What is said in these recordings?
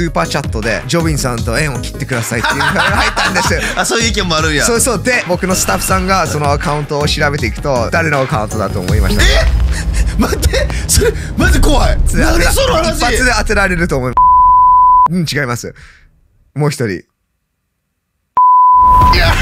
スーパーチャットでジョビンさんと縁を切ってくださいっていうのが入ったんです あそういう意見もあるんやそうそうで僕のスタッフさんがそのアカウントを調べていくと誰のアカウントだと思いましたえ 待ってそれマジ怖い何その話一発で当てられると思いますうん違いますもう一人いや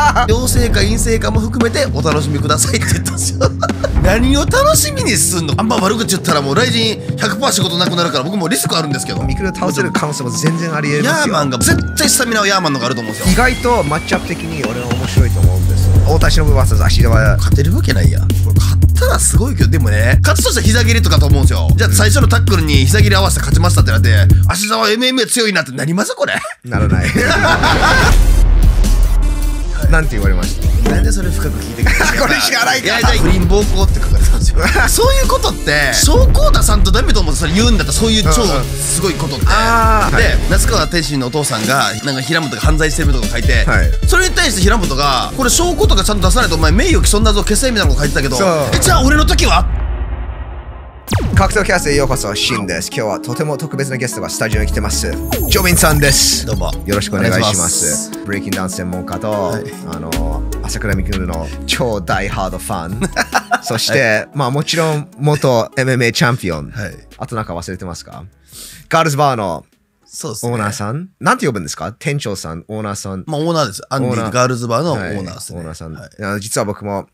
陽性か陰性かも含めてお楽しみくださいって言ったんですよ 何を楽しみにすんのあんま悪口言ったらもう雷神100%仕事なくなるから僕もリスクあるんですけどミクル倒せる可能性も全然ありえるヤーマンが絶対スタミナはヤーマンのがあると思うんですよ意外とマッチアップ的に俺は面白いと思うんです大田忍はさ、足手は勝てるわけないやこれ勝ったらすごいけどでもね勝つとしたら膝蹴りとかと思うんですよじゃあ最初のタックルに膝蹴り合わせて勝ちましたってなって足沢 MMA 強いなってなりますこれならない なんて言われましたなんでそれ深く聞いてくれ これ知らないか不倫暴行って書かれたんですよ そういうことって拠を出さんとダメとてそれ言うんだったらそういう超すごいことって、うんうん、で、はい、夏川天心のお父さんがなんか平本が犯罪してるとか書いて、はい、それに対して平本がこれ証拠とかちゃんと出さないとお前名誉毀損だぞ消せみたいなこと書いてたけどえじゃあ俺の時は格闘キャストへようこそ、シンです。今日はとても特別なゲストがスタジオに来てます。ジョミンさんです。どうも。よろしくお願いします。ますブレイキンダンス専門家と、はい、あの、朝倉未来の超大ハードファン。そして、はい、まあもちろん元 MMA チャンピオン。はい、あとなんか忘れてますかガールズバーのそうです、ね、オーナーさんなんて呼ぶんですか店長さん、オーナーさん。まあオーナーです。アンディガールズバーのオーナーです、ね、オーナーさん、実は僕も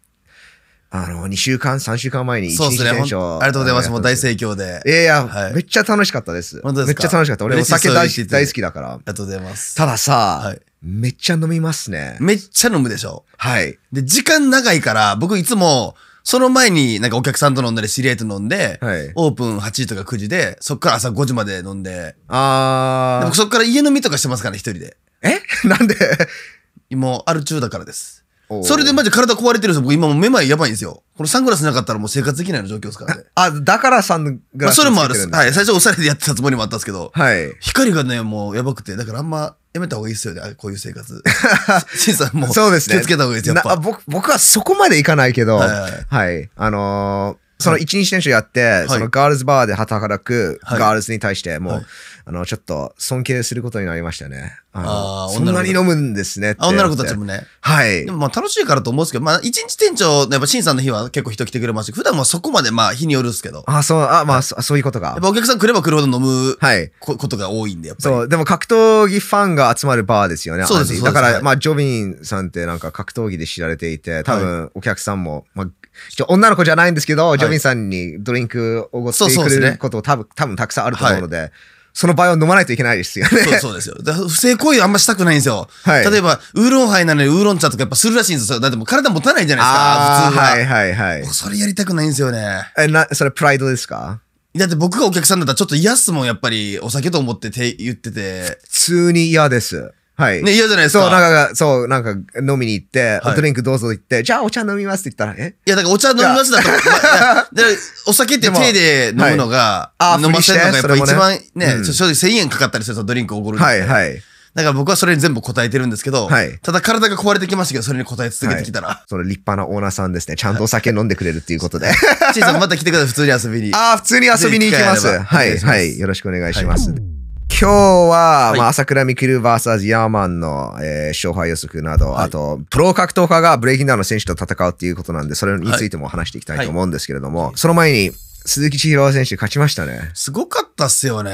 あの、2週間、3週間前に一日テンシそうですね。ありがとうございます。もう大盛況で。いやいや、はい、めっちゃ楽しかったです。本当ですかめっちゃ楽しかった。俺お酒大大好きだから。ありがとうございます。たださ、はい、めっちゃ飲みますね。めっちゃ飲むでしょ。はい。で、時間長いから、僕いつも、その前になんかお客さんと飲んだり知り合いと飲んで、はい、オープン8時とか9時で、そっから朝5時まで飲んで。あー。でもそっから家飲みとかしてますから、一人で。え なんでもう、アル中だからです。それでマジ体壊れてるんですよ。僕今もうめまいやばいんですよ。このサングラスなかったらもう生活できない状況ですからね。あ、だからサングラス、それもある。はい。最初おしゃれでやってたつもりもあったんですけど。はい。光がね、もうやばくて。だからあんまやめた方がいいですよね。こういう生活。シ ンさんも。そうですね。気をつけた方がいいですよ。やっぱ僕僕はそこまでいかないけど。はい、はい、はい。あのー、その一日練習やって、はい、そのガールズバーで働くガールズに対して、もう、はいあの、ちょっと尊敬することになりましたね。ああ、そんなに飲むんですねあ、女の子たちもね。はい。でもまあ楽しいからと思うんですけど、まあ一日店長のやっぱ新さんの日は結構人来てくれますし、普段はそこまでまあ日によるんですけど。あそう、あまあ、そういうことが。やっぱお客さん来れば来るほど飲む、はい、ことが多いんで、やっぱり。そう、でも格闘技ファンが集まるバーですよね。そうですだから、まあジョビンさんってなんか格闘技で知られていて、多分お客さんも、まあ女の子じゃないんですけど、ジョビンさんにドリンクをおごってくれること多分、多分たくさんあると思うので、その場合は飲まないといけないですよね。そうそうですよ。だ不正行為あんましたくないんですよ。はい、例えば、ウーロンハイなのにウーロン茶とかやっぱするらしいんですよ。だってもう体持たないじゃないですか、普通は。はいはいはい。それやりたくないんですよね。え、な、それプライドですかだって僕がお客さんだったらちょっと嫌っすもん、やっぱり。お酒と思ってて言ってて。普通に嫌です。はい。ね、嫌じゃないですか。そう、なんか、そう、なんか、飲みに行って、はい、ドリンクどうぞ行って、じゃあお茶飲みますって言ったら、えいや、だからお茶飲みますだと、まあ、お酒って手で飲むのが、はい、飲ませるのがやっぱ一番ね、ね正直1000円かかったりするとドリンクおごるはいはい。だから僕はそれに全部答えてるんですけど、はい、ただ体が壊れてきましたけど、それに答え続けてきたら、はい。それ立派なオーナーさんですね。ちゃんとお酒飲んでくれるっていうことで。ちいさんまた来てください、普通に遊びに。ああ、普通に遊びに行きます。はい、はい。よろしくお願いします。はい今日は、はい、まあ、朝倉未来 VS ヤーマンの、えー、勝敗予測など、はい、あと、プロ格闘家がブレイキンダーの選手と戦うっていうことなんで、それについても話していきたいと思うんですけれども、はい、その前に、鈴木千尋選手勝ちましたね。すごかったっすよね。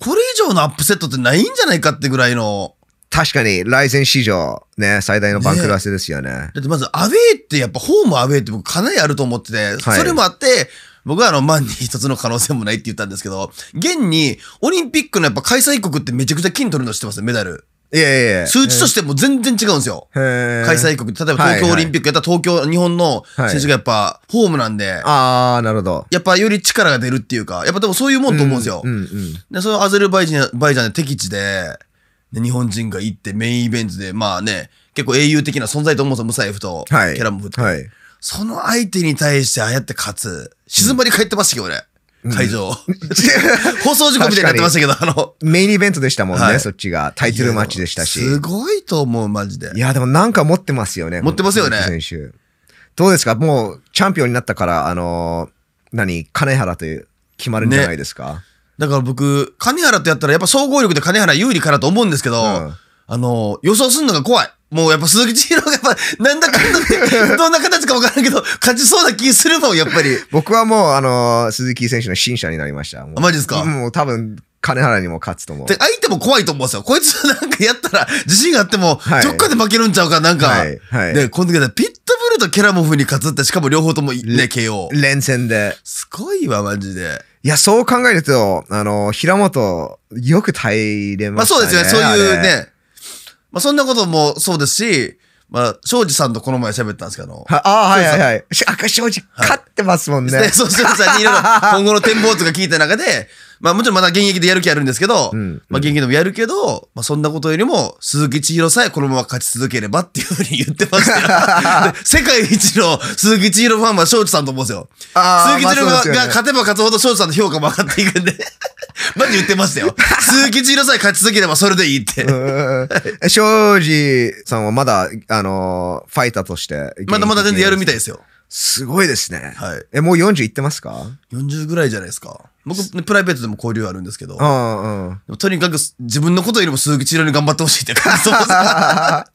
これ以上のアップセットってないんじゃないかってぐらいの。確かに、ライゼン史上、ね、最大の番狂わせですよね。ねだってまず、アウェイって、やっぱホームアウェイって僕かなりあると思ってて、それもあって、僕はあの、万に一つの可能性もないって言ったんですけど、現に、オリンピックのやっぱ開催国ってめちゃくちゃ金取るの知ってますメダル。いやいやいや。数値としても全然違うんですよ。開催国。例えば東京オリンピックやったら東京、日本の選手がやっぱホームなんで。はい、ああ、なるほど。やっぱより力が出るっていうか、やっぱでもそういうもんと思うんですよ。うんうんうん、で、そのアゼルバイジャン、バイジャンで敵地で、日本人が行ってメインイベントで、まあね、結構英雄的な存在と思うんですよ。ムサイフと、キャラもフと。はいその相手に対してああやって勝つ。静まり返ってましたけど、俺。会場。放送事故みたいになってましたけど、あの。メインイベントでしたもんね、はい、そっちが。タイトルマッチでしたし。すごいと思う、マジで。いや、でもなんか持ってますよね。持ってますよね。選手。どうですかもう、チャンピオンになったから、あのー、何、金原という決まるんじゃないですか、ね、だから僕、金原とやったら、やっぱ総合力で金原有利かなと思うんですけど、うん、あのー、予想するのが怖い。もうやっぱ鈴木千尋がやっぱ、なんだかんだで、どんな形か分からんけど、勝ちそうな気するもん、やっぱり。僕はもう、あのー、鈴木選手の新者になりました。マジですかもう多分、金原にも勝つと思う。で、相手も怖いと思うんですよ。こいつなんかやったら、自信があっても、はい、どっかで負けるんちゃうか、なんか。はい。はい、で、この時はピットブルとケラモフに勝つって、しかも両方ともね、KO。連戦で。すごいわ、マジで。いや、そう考えると、あのー、平本、よく耐えれますね。まあそうですよね、そういうね。まあ、そんなこともそうですし、まあ、庄司さんとこの前喋ったんですけど。はああ、はいはいはい。赤庄司、勝ってますもんね。そう、庄司さんにいろいろ今後の展望とか聞いた中で、まあもちろんまだ現役でやる気あるんですけど、うんまあ現役でもやるけど、まあそんなことよりも、鈴木千尋さえこのまま勝ち続ければっていうふうに言ってましたよ。世界一の鈴木千尋ファンは庄司さんと思うんですよ。鈴木千尋が,、ねが勝てば勝つほど庄司さんの評価も上がっていくんで、マジ言ってましたよ。鈴木千尋さえ勝ち続ければそれでいいって。うん庄司さんはまだ、あのーファイターとして。まだまだ全然やるみたいですよ。すごいですね。はい。え、もう40いってますか ?40 ぐらいじゃないですか。僕、プライベートでも交流あるんですけど、うんうん。とにかく自分のことよりも鈴木千尋に頑張ってほしいって感じ。まあ、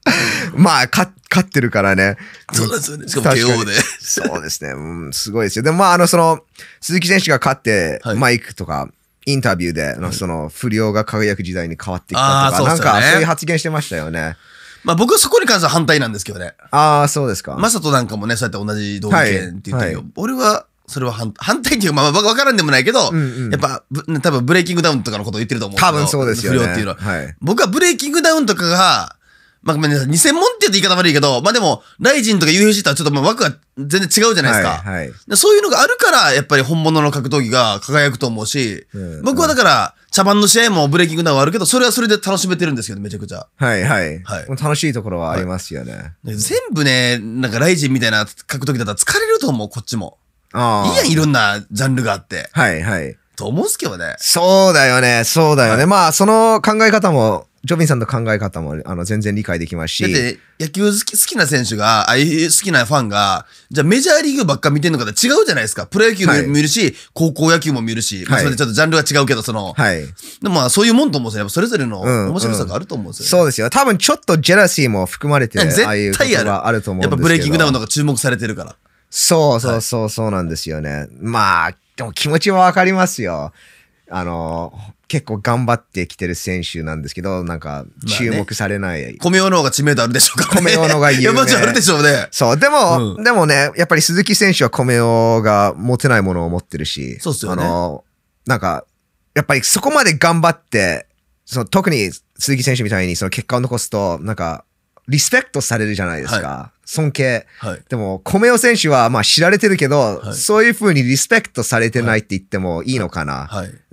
勝勝ってるからね。そうなんですよね。しかも KO で。そうですね。うん、すごいですよ。でもまあ、あの、その、鈴木選手が勝って、はいマイクとか、インタビューで、その、不良が輝く時代に変わってきたとか、なんかそういう発言してましたよね。まあ僕はそこに関しては反対なんですけどね。ああ、そうですか。マサトなんかもね、そうやって同じ同意見って言ってけど、はいはい、俺は、それは反反対っていうか、まあ、わからんでもないけど、うんうん、やっぱ、多分ブレイキングダウンとかのことを言ってると思う。多分そうですよね。不良っていうのは。はい、僕はブレイキングダウンとかが、まあごめんなさい、偽物って言うと言い方悪いけど、まあでも、ライジンとか UFC とはちょっとまあ枠が全然違うじゃないですか。はいはいそういうのがあるから、やっぱり本物の格闘技が輝くと思うし、うん僕はだから、茶番の試合もブレーキングダウンはあるけど、それはそれで楽しめてるんですけど、めちゃくちゃ。はいはい。はい楽しいところはありますよね。全部ね、なんかライジンみたいな格闘技だったら疲れると思う、こっちも。あいいやん、いろんなジャンルがあって。はいはい。と思うっすけどね。そうだよね、そうだよね。まあ、その考え方もジョビンさんの考え方もあの全然理解できますし。だって野球好き好きな選手が、ああいう好きなファンが、じゃあメジャーリーグばっか見てんのかと違うじゃないですか。プロ野球も見るし、はい、高校野球も見るし、まあ、それちょっとジャンルは違うけど、その、はい、でもまあそういうもんと思うんですよ。それぞれの面白さがあると思うんですよ、ねうんうん、そうですよ。多分ちょっとジェラシーも含まれて、ね、絶対ある。あると思うんですやっぱブレイキングダウンとか注目されてるから。そうそうそうそうなんですよね。はい、まあ、でも気持ちはわかりますよ。あの結構頑張ってきてる選手なんですけど、なんか、注目されない。ね、米尾の方が知名度あるでしょうか、ね、米尾の方が有名。いや、マジあるでしょうね。そう、でも、うん、でもね、やっぱり鈴木選手は米尾が持てないものを持ってるし、そうっすよね。あの、なんか、やっぱりそこまで頑張って、その特に鈴木選手みたいにその結果を残すと、なんか、リスペクトされるじゃないですか。はい、尊敬。はい、でも、米尾選手は、まあ知られてるけど、はい、そういうふうにリスペクトされてないって言ってもいいのかな。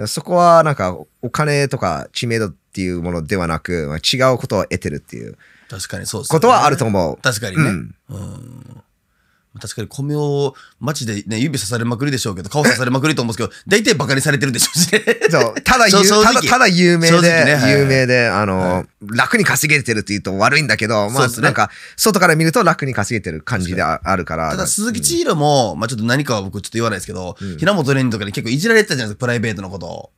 そこは、なんか、お金とか知名度っていうものではなく、まあ、違うことを得てるっていう。確かにそうです、ね、ことはあると思う。確かにね。うん、うん確かに米を街でね、指刺されまくりでしょうけど、顔刺されまくりと思うんですけど、大体バカにされてるでしょうしね。そう、ただただ、ただ有名で、ねはい、有名で、あの、はい、楽に稼げてるって言うと悪いんだけど、まあ、ね、なんか、外から見ると楽に稼げてる感じであるから。ただ、鈴木千尋も、うん、まあちょっと何かは僕ちょっと言わないですけど、うん、平本蓮とかに結構いじられてたじゃないですか、プライベートのことを。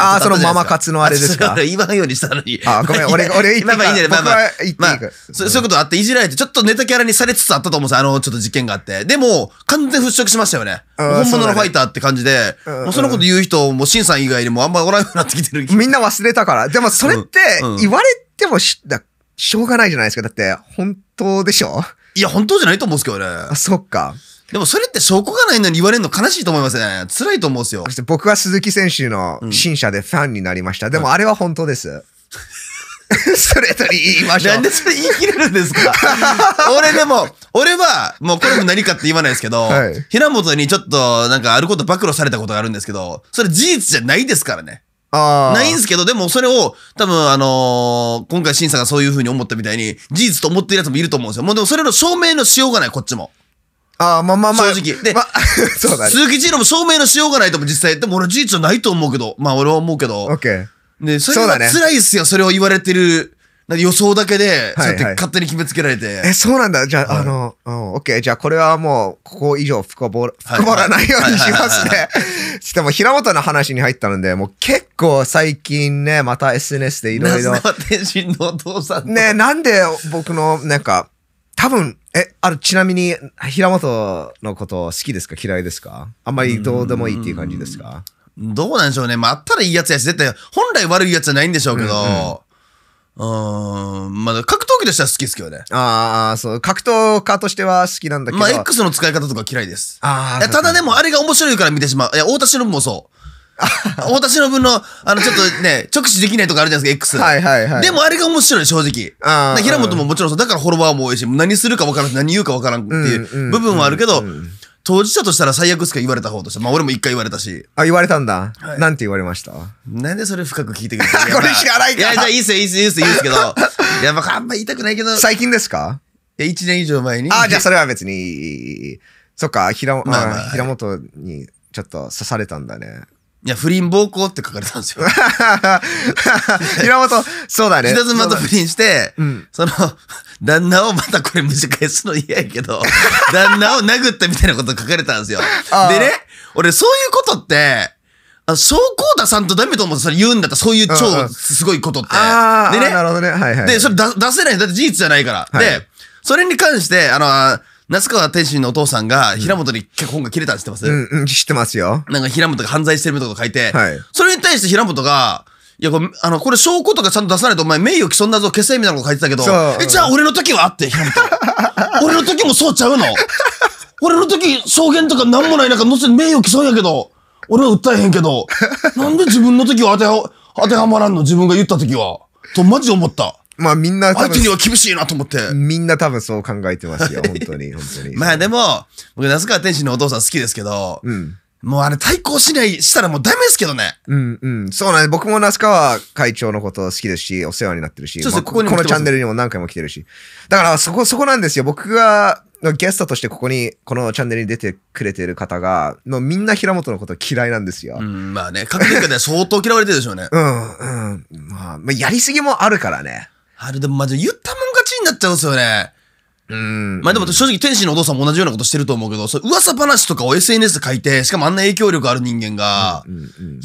ああ、そのママ活のあれですか。言わんようにしたのに。あごめん、俺、俺、今、まあ、いいんじゃいい、まあまあ、まあ、そういうことあって、いじられて、ちょっとネタキャラにされつつあったと思うんですよ。あの、ちょっと事件があって。でも、完全払拭しましたよね。本物のファイターって感じで、もうそのこと言う人、もう、シンさん以外にもあんまおらんようになってきてる。みんな忘れたから。でも、それって、言われてもし、だしょうがないじゃないですか。だって、本当でしょいや、本当じゃないと思うんですけどね。あ、そっか。でもそれって証拠がないのに言われるの悲しいと思いますね。辛いと思うんですよ。そして僕は鈴木選手の新車でファンになりました。でもあれは本当です。ストレートに言いましょう。なんでそれ言い切れるんですか 俺でも、俺は、もうこれも何かって言わないですけど、はい、平本にちょっとなんかあること暴露されたことがあるんですけど、それ事実じゃないですからね。ないんですけど、でもそれを、多分あのー、今回審査がそういうふうに思ったみたいに、事実と思ってるやつもいると思うんですよ。もうでもそれの証明のしようがない、こっちも。ああ、まあまあまあ。正直。で、まあ、そうだね。鈴木ー尋も証明のしようがないとも実際。でも俺事実はないと思うけど。まあ俺は思うけど。オッケー。で、それつ辛いっすよ。それを言われてる。予想だけで、そうやって勝手に決めつけられて。え、そうなんだ。じゃあ、はい、あの、うん、オッケー。じゃあ、これはもう、ここ以上深掘ら、深掘らないようにしますね。しかも、平本の話に入ったので、もう結構最近ね、また SNS でいろいろ。天心のお父さん。ね、なんで僕の、なんか、多分、え、ある、ちなみに、平本のこと好きですか嫌いですかあんまりどうでもいいっていう感じですかどうなんでしょうね。まあ、あったらいいやつやし、絶対、本来悪いやつじゃないんでしょうけど、うん、うん、まあ、格闘技としては好きですけどね。ああ、そう、格闘家としては好きなんだけど。まあ、X の使い方とか嫌いです。ああ。ただでも、あれが面白いから見てしまう。いや、太田忍もそう。私の分の、あの、ちょっとね、直視できないとかあるじゃないですか、X。はいはいはい。でもあれが面白い、正直。あ平本ももちろんそう、だからフォロワーも多いし、何するか分からん、何言うか分からんっていう部分はあるけど、当事者としたら最悪しすか言われた方として。まあ俺も一回言われたし。あ、言われたんだ。なんて言われましたなんでそれ深く聞いてくる これ知らないから。いや、じゃあいいっすよ、いいっすよ、いいっすよ、いいっすけど。い や、まああんま言いたくないけど。最近ですかいや、1年以上前に。あ、じゃあそれは別に、そっか、平、まあ、平本にちょっと刺されたんだね。いや、不倫暴行って書かれたんですよ。岩本、そうだね。人妻と不倫して、うん、その、旦那をまたこれ蒸し返すの嫌やけど、旦那を殴ったみたいなこと書かれたんですよ。でね、俺そういうことって、あ証拠を出さんとダメと思ってそれ言うんだったらそういう超すごいことって。でね。なるほどね。はいはい。で、それ出せない。だって事実じゃないから。はい、で、それに関して、あの、那須川天心のお父さんが、平本に脚本が切れたん知ってます、うん、うん、知ってますよ。なんか平本が犯罪してるみたいなこと書いて、はい、それに対して平本が、いや、これ、あの、これ証拠とかちゃんと出さないとお前名誉毀損だぞ、消せみたいなこと書いてたけど、え、じゃあ俺の時はあって、平本。俺の時もそうちゃうの俺の時、証言とか何もない中、のせ名誉毀損やけど、俺は訴えへんけど、なんで自分の時は当ては、当てはまらんの自分が言った時は。と、マジ思った。まあみんな相手には厳しいなと思って。みんな多分そう考えてますよ。本当に、本当に。まあでも、僕、那須川天心のお父さん好きですけど、うん。もうあれ対抗しない、したらもうダメですけどね。うんうん。そうなね。僕も那須川会長のこと好きですし、お世話になってるし、そうですここにこのチャンネルにも何回も来てるし。だからそこ、そこなんですよ。僕が、ゲストとしてここに、このチャンネルに出てくれてる方が、もうみんな平本のこと嫌いなんですよ。うん、まあね、各年間で相当嫌われてるでしょうね。うん、うん。まあ、まあ、やりすぎもあるからね。あれでもまじ言ったもん勝ちになっちゃうんですよね。うん。まあでも正直天使のお父さんも同じようなことしてると思うけど、そ噂話とかを SNS で書いて、しかもあんな影響力ある人間が、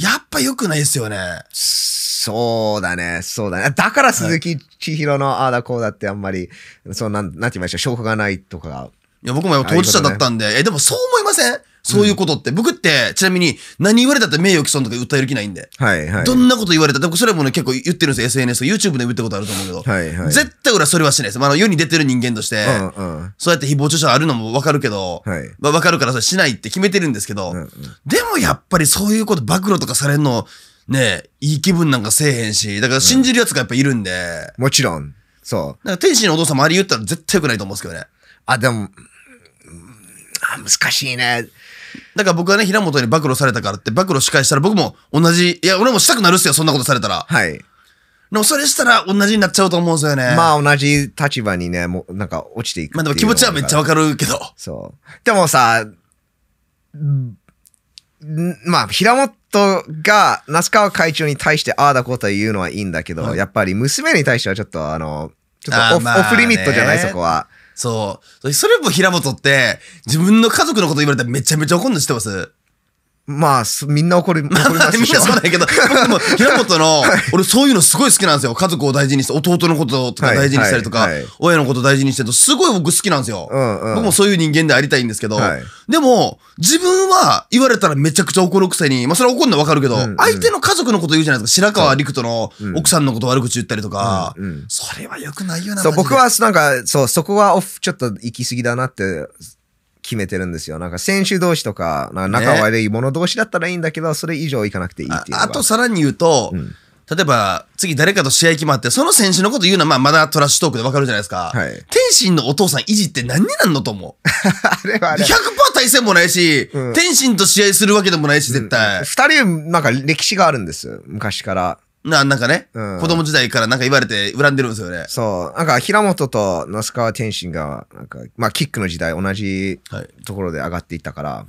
やっぱ良くないですよね。そうだね、そうだね。だから鈴木千尋のああだこうだってあんまり、そうなん、なんて言いました、証拠がないとかいや、僕も当事者だったんで、ね、え、でもそう思いませんそういうことって、うん、僕って、ちなみに、何言われたって名誉毀損とか訴える気ないんで。はいはい。どんなこと言われたって、僕それもね、結構言ってるんですよ、SNS、YouTube で言ったことあると思うけど。はいはい。絶対俺はそれはしないです。まあ、あの、世に出てる人間として、うんうん、そうやって誹謗中傷あるのもわかるけど、はい。まあ、わかるからそれしないって決めてるんですけど、うんうん、でもやっぱりそういうこと暴露とかされるの、ねえ、いい気分なんかせえへんし、だから信じる奴がやっぱいるんで。うん、もちろん。そう。だから天使のお父さんもあり言ったら絶対良くないと思うんですけどね。あ、でも、あ難しいね。だから僕はね、平本に暴露されたからって、暴露司会したら僕も同じ、いや、俺もしたくなるっすよ、そんなことされたら。はい。でもそれしたら同じになっちゃうと思うんですよね。まあ同じ立場にね、もうなんか落ちていくまあでも気持ちはめっちゃわかるけど。そう。でもさ、んまあ平本が那須川会長に対してああだこと言うのはいいんだけど、やっぱり娘に対してはちょっとあの、ちょっとオフ,、リミットじゃないそこは。そう。それも平本って、自分の家族のこと言われたらめちゃめちゃ怒るの知ってますまあ、みんな怒り、怒りますみんなそうだけど、僕も 平本の、俺そういうのすごい好きなんですよ。家族を大事にして、弟のこととか大事にしたりとか、親のこと大事にしてると、すごい僕好きなんですよ、僕もそういう人間でありたいんですけど、でも、自分は言われたらめちゃくちゃ怒るくせに、まあそれは怒るのはわかるけど、相手の家族のこと言うじゃないですか。白川陸人の奥さんのこと悪口言ったりとか、それは良くないよな。僕はなんか、そう、そこはオフ、ちょっと行き過ぎだなって、決めてるんですよ。なんか選手同士とか、なんか仲悪い者同士だったらいいんだけど、それ以上いかなくていいっていうあ。あとさらに言うと、うん、例えば、次誰かと試合決まって、その選手のこと言うのは、まあ、まだトラッシュトークでわかるじゃないですか。はい、天心のお父さん維持って何になんのと思う。あれはあれ。100%対戦もないし、うん、天心と試合するわけでもないし、絶対。二、うん、人、なんか歴史があるんです昔から。な、なんかね、うん子供時代からなんか言われて恨んでるんですよね。そう。なんか、平本と那須川天心が、なんか、まあ、キックの時代同じはいところで上がっていったから、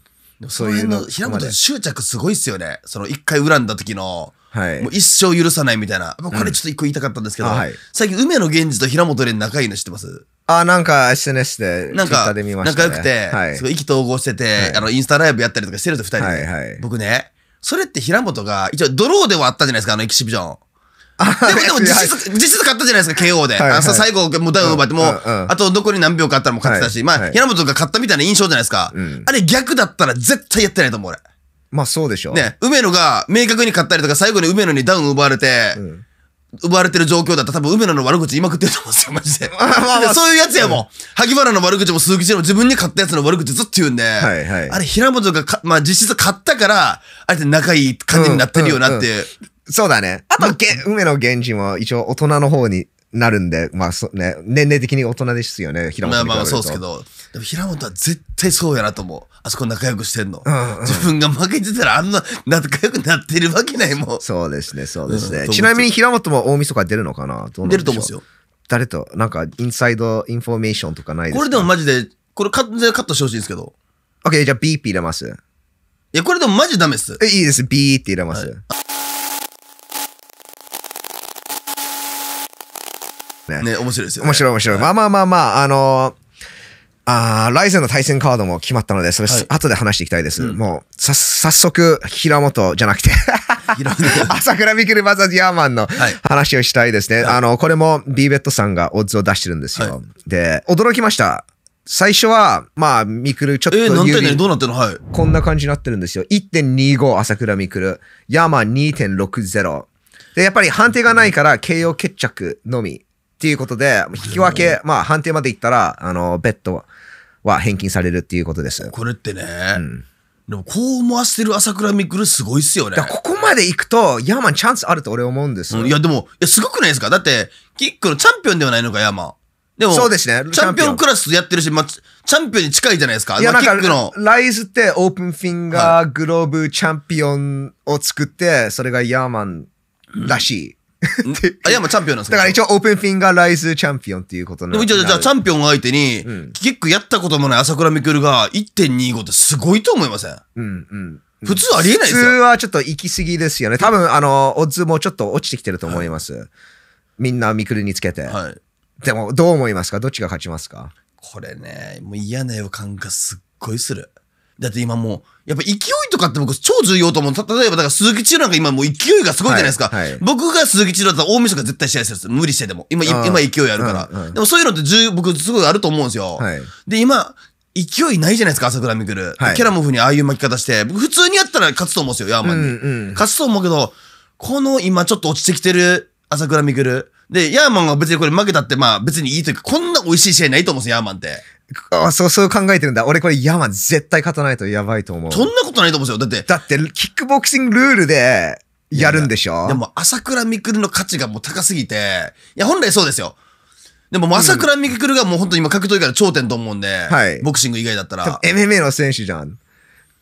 そういうの平本執着すごいっすよね。その一回恨んだ時の、はいもう。一生許さないみたいな。もうこれちょっと一個言いたかったんですけど、うんはい最近梅野源氏と平本蓮仲いいの知ってますあ、なんか SNS で、なんか、仲良くて、はい。すごい意気投合してて、はいあの、インスタライブやったりとかしてるんです二人で。はいはい僕ね、それって平本が、一応ドローではあったじゃないですか、あのエキシビジョン。でも、でも実質、実質勝ったじゃないですか、KO で。はいはい、最後、もうダウン奪って、もう、あと残り何秒かあったらもう勝ってたし、はい、まあ、平本が勝ったみたいな印象じゃないですか。うん、あれ逆だったら絶対やってないと思う、俺。まあそうでしょ。ね、梅野が明確に勝ったりとか、最後に梅野にダウン奪われて、うん奪われてる状況だったら多分梅野の悪口言いまくってると思うんですよ、マジで。そういうやつやもん。萩原の悪口も鈴木千も自分に勝ったやつの悪口ずっと言うんで、はいはい、あれ平本がか、まあ実質勝ったから、あれって仲いい感じになってるよなって。うそうだね。あと、ま、梅野源氏も一応大人の方になるんで、まあそね、年齢的に大人ですよね、平本まあまあそうですけど。でも平本は絶対そうやなと思う。あそこ仲良くしてんの。うんうん、自分が負けてたらあんな仲良くなってるわけないもん。そうですね、そうですね。うん、ちなみに平本も大晦日出るのかな出ると思うんですよ。誰と、なんか、インサイドインフォメーションとかないですかこれでもマジで、これ完全カットしてほしいんですけど。OK、じゃあ B って入れます。いや、これでもマジダメっす。え、いいです。B って入れます。はいね。ね、面白いですよ、ね、面白い面白い。まあまあまあまあ、あのー、あライゼンの対戦カードも決まったので、それ、はい、後で話していきたいです。うん、もう、さ、早速、平本じゃなくて 朝倉みくるバザディアーマンの話をしたいですね。はい、あの、これもビーベットさんがオッズを出してるんですよ。はい、で、驚きました。最初は、まあ、みくる、ちょっとえー、なんどうなってんのはい。こんな感じになってるんですよ。1.25朝倉みくる。ヤーマン2.60。で、やっぱり判定がないから、KO 決着のみ。っていうことで、引き分け、まあ判定までいったら、あの、ベッドは返金されるっていうことです。これってね、うん、でもこう思わせてる朝倉未来すごいっすよね。ここまで行くと、ヤーマンチャンスあると俺思うんですよ。うん、いやでも、いやすごくないですかだって、キックのチャンピオンではないのか、ヤーマン。でも、そうですね。チャンピオンクラスやってるし、まあ、チャンピオンに近いじゃないですか。いや、なんか、ライズってオープンフィンガーグローブチャンピオンを作って、それがヤーマンらしい。うんあ、いや、もうチャンピオンなんですだから一応オープンフィンガーライズチャンピオンっていうことなんでもじゃあ、じゃあチャンピオン相手に、うん、キックやったこともない朝倉未来が1.25ってすごいと思いませんうんうん。普通ありえないですよ。普通はちょっと行き過ぎですよね。多分、あの、オッズもちょっと落ちてきてると思います。はい、みんなミクルにつけて。はい。でも、どう思いますかどっちが勝ちますかこれね、もう嫌な予感がすっごいする。だって今もう、やっぱ勢いとかって僕超重要と思う。例えばだから鈴木千代なんか今もう勢いがすごいじゃないですか。はいはい、僕が鈴木千代だったら大晦日絶対試合するんです無理してでも。今、今勢いあるから。でもそういうのって重僕すごいあると思うんですよ。はい、で、今、勢いないじゃないですか、朝倉未来。はい、キャラモフにああいう巻き方して、僕普通にやったら勝つと思うんですよ、ヤーマンに。うんうん、勝つと思うけど、この今ちょっと落ちてきてる朝倉未来。で、ヤーマンが別にこれ負けたって、まあ別にいいというか、こんな美味しい試合ないと思うんですよ、ヤーマンって。あそう、そう考えてるんだ。俺これ山絶対勝たないとやばいと思う。そんなことないと思うんですよ。だって。だって、キックボクシングルールで、やるんでしょでも、朝倉未来の価値がもう高すぎて、いや、本来そうですよ。でも、朝倉未来がもう本当に今格闘技から頂点と思うんで、はい、ボクシング以外だったら。MMA の選手じゃん。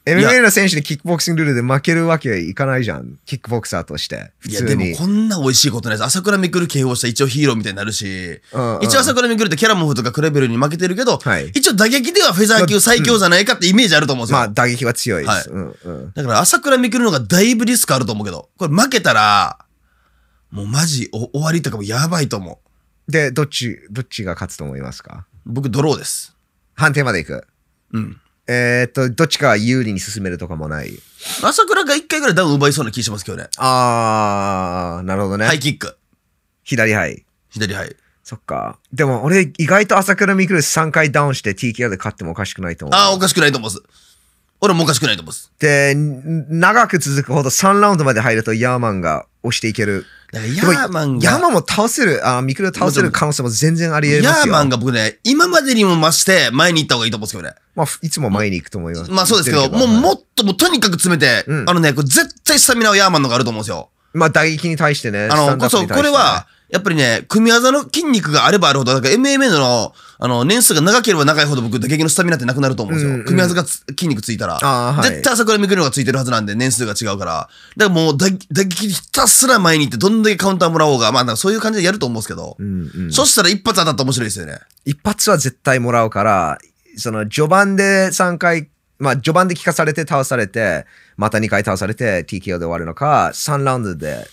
MMA の選手にキックボクシングルールで負けるわけはいかないじゃん。キックボクサーとして。普通に。いや、でもこんな美味しいことないです。朝倉未来 KO した一応ヒーローみたいになるし、うんうん、一応朝倉未来ってキャラモフとかクレベルに負けてるけど、はい、一応打撃ではフェザー級最強じゃないかってイメージあると思うんですよ。まあ打撃は強いです。はいうんうん、だから朝倉未来のがだいぶリスクあると思うけど、これ負けたら、もうマジお終わりとかもやばいと思う。で、どっち、どっちが勝つと思いますか僕ドローです。判定までいく。うん。えー、っと、どっちか有利に進めるとかもない。朝倉が一回ぐらいダウン奪いそうな気しますけどね。あー、なるほどね。ハイキック。左ハイ。左ハイ。そっか。でも俺意外と朝倉未来3回ダウンして TKO で勝ってもおかしくないと思う。ああ、おかしくないと思うす。俺もおかしくないと思うす。で、長く続くほど3ラウンドまで入るとヤーマンが押していける。ヤーマンが。ヤーマンも倒せる、あミクロ倒せる可能性も全然あり得ますよ。ヤーマンが僕ね、今までにも増して前に行った方がいいと思うんですけどね。まあ、いつも前に行くと思います。まあそうですけど、もうもっともうとにかく詰めて、うん、あのね、これ絶対スタミナはヤーマンのがあると思うんですよ。まあ打撃に対してね。あの、こそ、これは、やっぱりね、組み技の筋肉があればあるほど、だから MMA の、あの、年数が長ければ長いほど僕、打撃のスタミナってなくなると思うんですよ。うんうん、組み技が筋肉ついたら。はい、絶対朝倉未来のがついてるはずなんで、年数が違うから。だからもう打、撃ひたすら前に行って、どんだけカウンターもらおうが、まあ、そういう感じでやると思うんですけど、うんうん、そしたら一発当たったら面白いですよね。一発は絶対もらうから、その、序盤で3回、まあ、序盤で聞かされて倒されて、また2回倒されて TKO で終わるのか、3ラウンドで、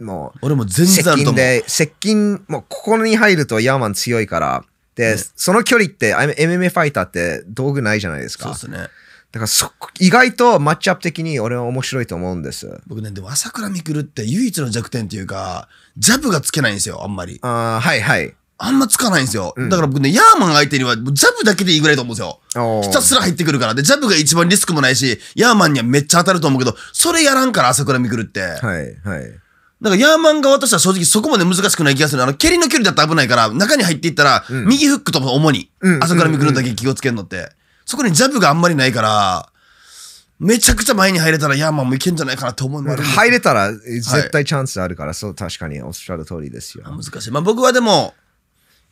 もう、俺も全然接近で、接近、もうここに入るとヤーマン強いから、で、ね、その距離って、MMA ファイターって道具ないじゃないですか。そうですね。だから意外とマッチアップ的に俺は面白いと思うんです。僕ね、でも朝倉未来って唯一の弱点というか、ジャブがつけないんですよ、あんまり。ああ、はいはい。あんまつかないんですよ。だから僕ね、ヤーマン相手には、ジャブだけでいいぐらいと思うんですよ。ひたすら入ってくるから。で、ジャブが一番リスクもないし、ヤーマンにはめっちゃ当たると思うけど、それやらんから、朝倉未来って。はい、はい。だからヤーマン側としては正直そこまで難しくない気がする。あの、蹴りの距離だと危ないから、中に入っていったら、右フックとも主に、朝倉未来だけ気をつけるのって。そこにジャブがあんまりないから、めちゃくちゃ前に入れたらヤーマンもいけんじゃないかなと思うの入れたら絶対チャンスあるから、はい、そう、確かにおっしゃる通りですよ。難しい。まあ僕はでも、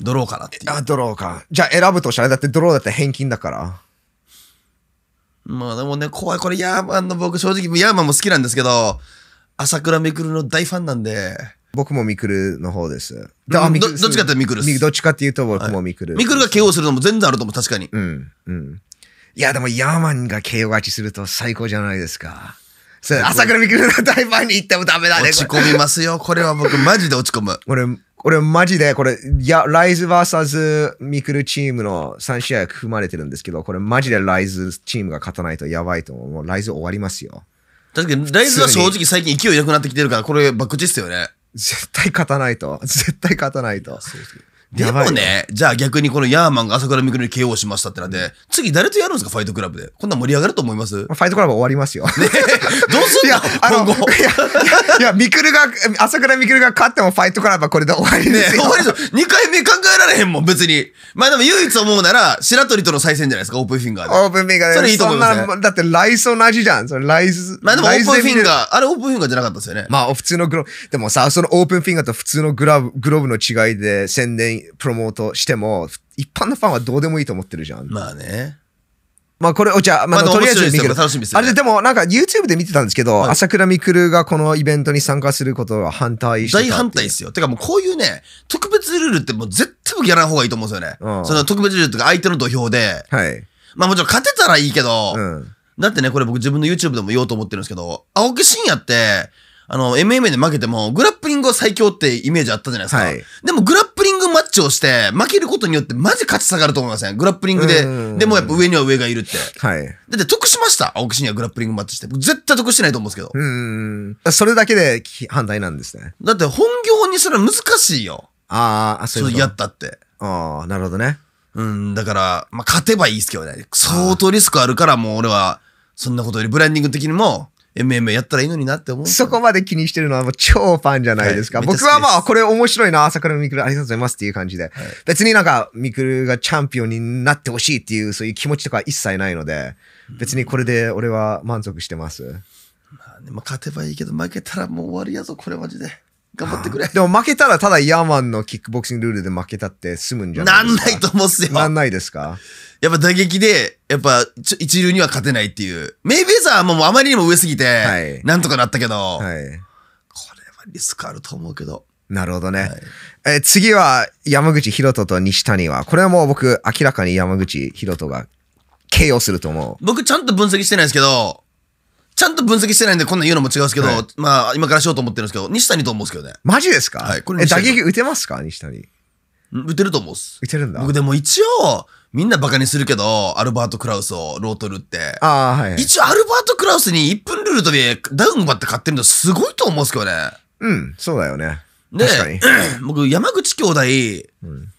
ドローかなっていう。あ、ドローか。じゃあ選ぶとしたら、だってドローだって返金だから。まあでもね、怖い。これヤーマンの僕、正直、ヤーマンも好きなんですけど、朝倉未来の大ファンなんで。僕もミ来るの方です。どどっちかってるっす。どっちかっていうと僕もミ来。る。ミクが KO するのも全然あると思う、確かに。うん。うん。いや、でもヤーマンが KO 勝ちすると最高じゃないですか。朝倉未来の大ファンに行ってもダメだね。落ち込みますよ。これは僕マジで落ち込む。俺、これマジでこれ、いや、ライズ VS ミクルチームの3試合組まれてるんですけど、これマジでライズチームが勝たないとやばいと思う。もうライズ終わりますよ。確かに、ライズは正直最近勢いなくなってきてるから、これバックチっすよね。絶対勝たないと。絶対勝たないと。そうですでもね、じゃあ逆にこのヤーマンが朝倉未来に KO しましたってなんで、次誰とやるんですか、ファイトクラブで。こんな盛り上がると思いますファイトクラブ終わりますよ。どうすんの今後。いや、いや、みくるが、朝倉くるが勝ってもファイトクラブはこれで終わりですよ。ね、終わりですよ。2回目考えられへんもん、別に。まあでも唯一思うなら、白鳥との再戦じゃないですか、オープンフィンガーで。オープンフィンガーで。それいいと思います、ね、そんな、だってライス同じじゃん。それライス。まあでもオープンフィンガー、あれオープンフィンガーじゃなかったですよね。まあ普通のグローブ、でもさ、そのオープンフィンガーと普通のグラブ、グローブの違いで宣伝、プロモートしても、一般のファンはどうでもいいと思ってるじゃん。まあね。まあこれ、お茶、まあ、まあ、とりあえず見て楽しみです、あれでもなんか YouTube で見てたんですけど、はい、朝倉未来がこのイベントに参加することは反対して大反対ですよ。てかもうこういうね、特別ルールってもう絶対僕やらない方がいいと思うんですよね。その特別ルールとか相手の土俵で。はい。まあもちろん勝てたらいいけど、うん、だってね、これ僕自分の YouTube でも言おうと思ってるんですけど、青木真也って、あの、MMA で負けても、グラップリングは最強ってイメージあったじゃないですか。はい、でもグラッマッチをして、負けることによってマジ勝ち下がると思いません、ね、グラップリングで。でもやっぱ上には上がいるって。はい。だって得しました青木にはグラップリングマッチして。絶対得してないと思うんですけど。うん。それだけで反対なんですね。だって本業にすら難しいよ。ああ、そういうやったって。ああ、なるほどね。うん、だから、まあ、勝てばいいですけどね。相当リスクあるから、もう俺は、そんなことよりブランディング的にも、m m やったらいいのになって思う。そこまで気にしてるのはもう超ファンじゃないですか。はい、僕はまあ、これ面白いな、朝倉みくるありがとうございますっていう感じで。はい、別になんか、みくるがチャンピオンになってほしいっていう、そういう気持ちとか一切ないので、別にこれで俺は満足してます。うん、まあ、ね、まあ、勝てばいいけど、負けたらもう終わりやぞ、これマジで。頑張ってくれ。でも負けたらただイヤーマンのキックボクシングルールで負けたって済むんじゃななんないと思うっすよ。なんないですかやっぱ打撃で、やっぱちょ一流には勝てないっていう。メイフェザーはもうあまりにも上すぎて、はいなんとかなったけど、はい。これはリスクあると思うけど。なるほどね。はい、え次は山口博人と西谷は、これはもう僕明らかに山口博人が KO すると思う。僕ちゃんと分析してないですけど、ちゃんと分析してないんで、こんな言うのも違うんですけど、はい、まあ、今からしようと思ってるんですけど、西谷と思うんですけどね。マジですかはい。これえ、打撃打てますか西谷。打てると思うっす。打てるんだ。僕でも一応、みんなバカにするけど、アルバート・クラウスをロートルって。ああ、はい、一応、アルバート・クラウスに1分ルールとでダウンバって買ってるのすごいと思うんですけどね。うん、そうだよね。で、僕、山口兄弟、うん、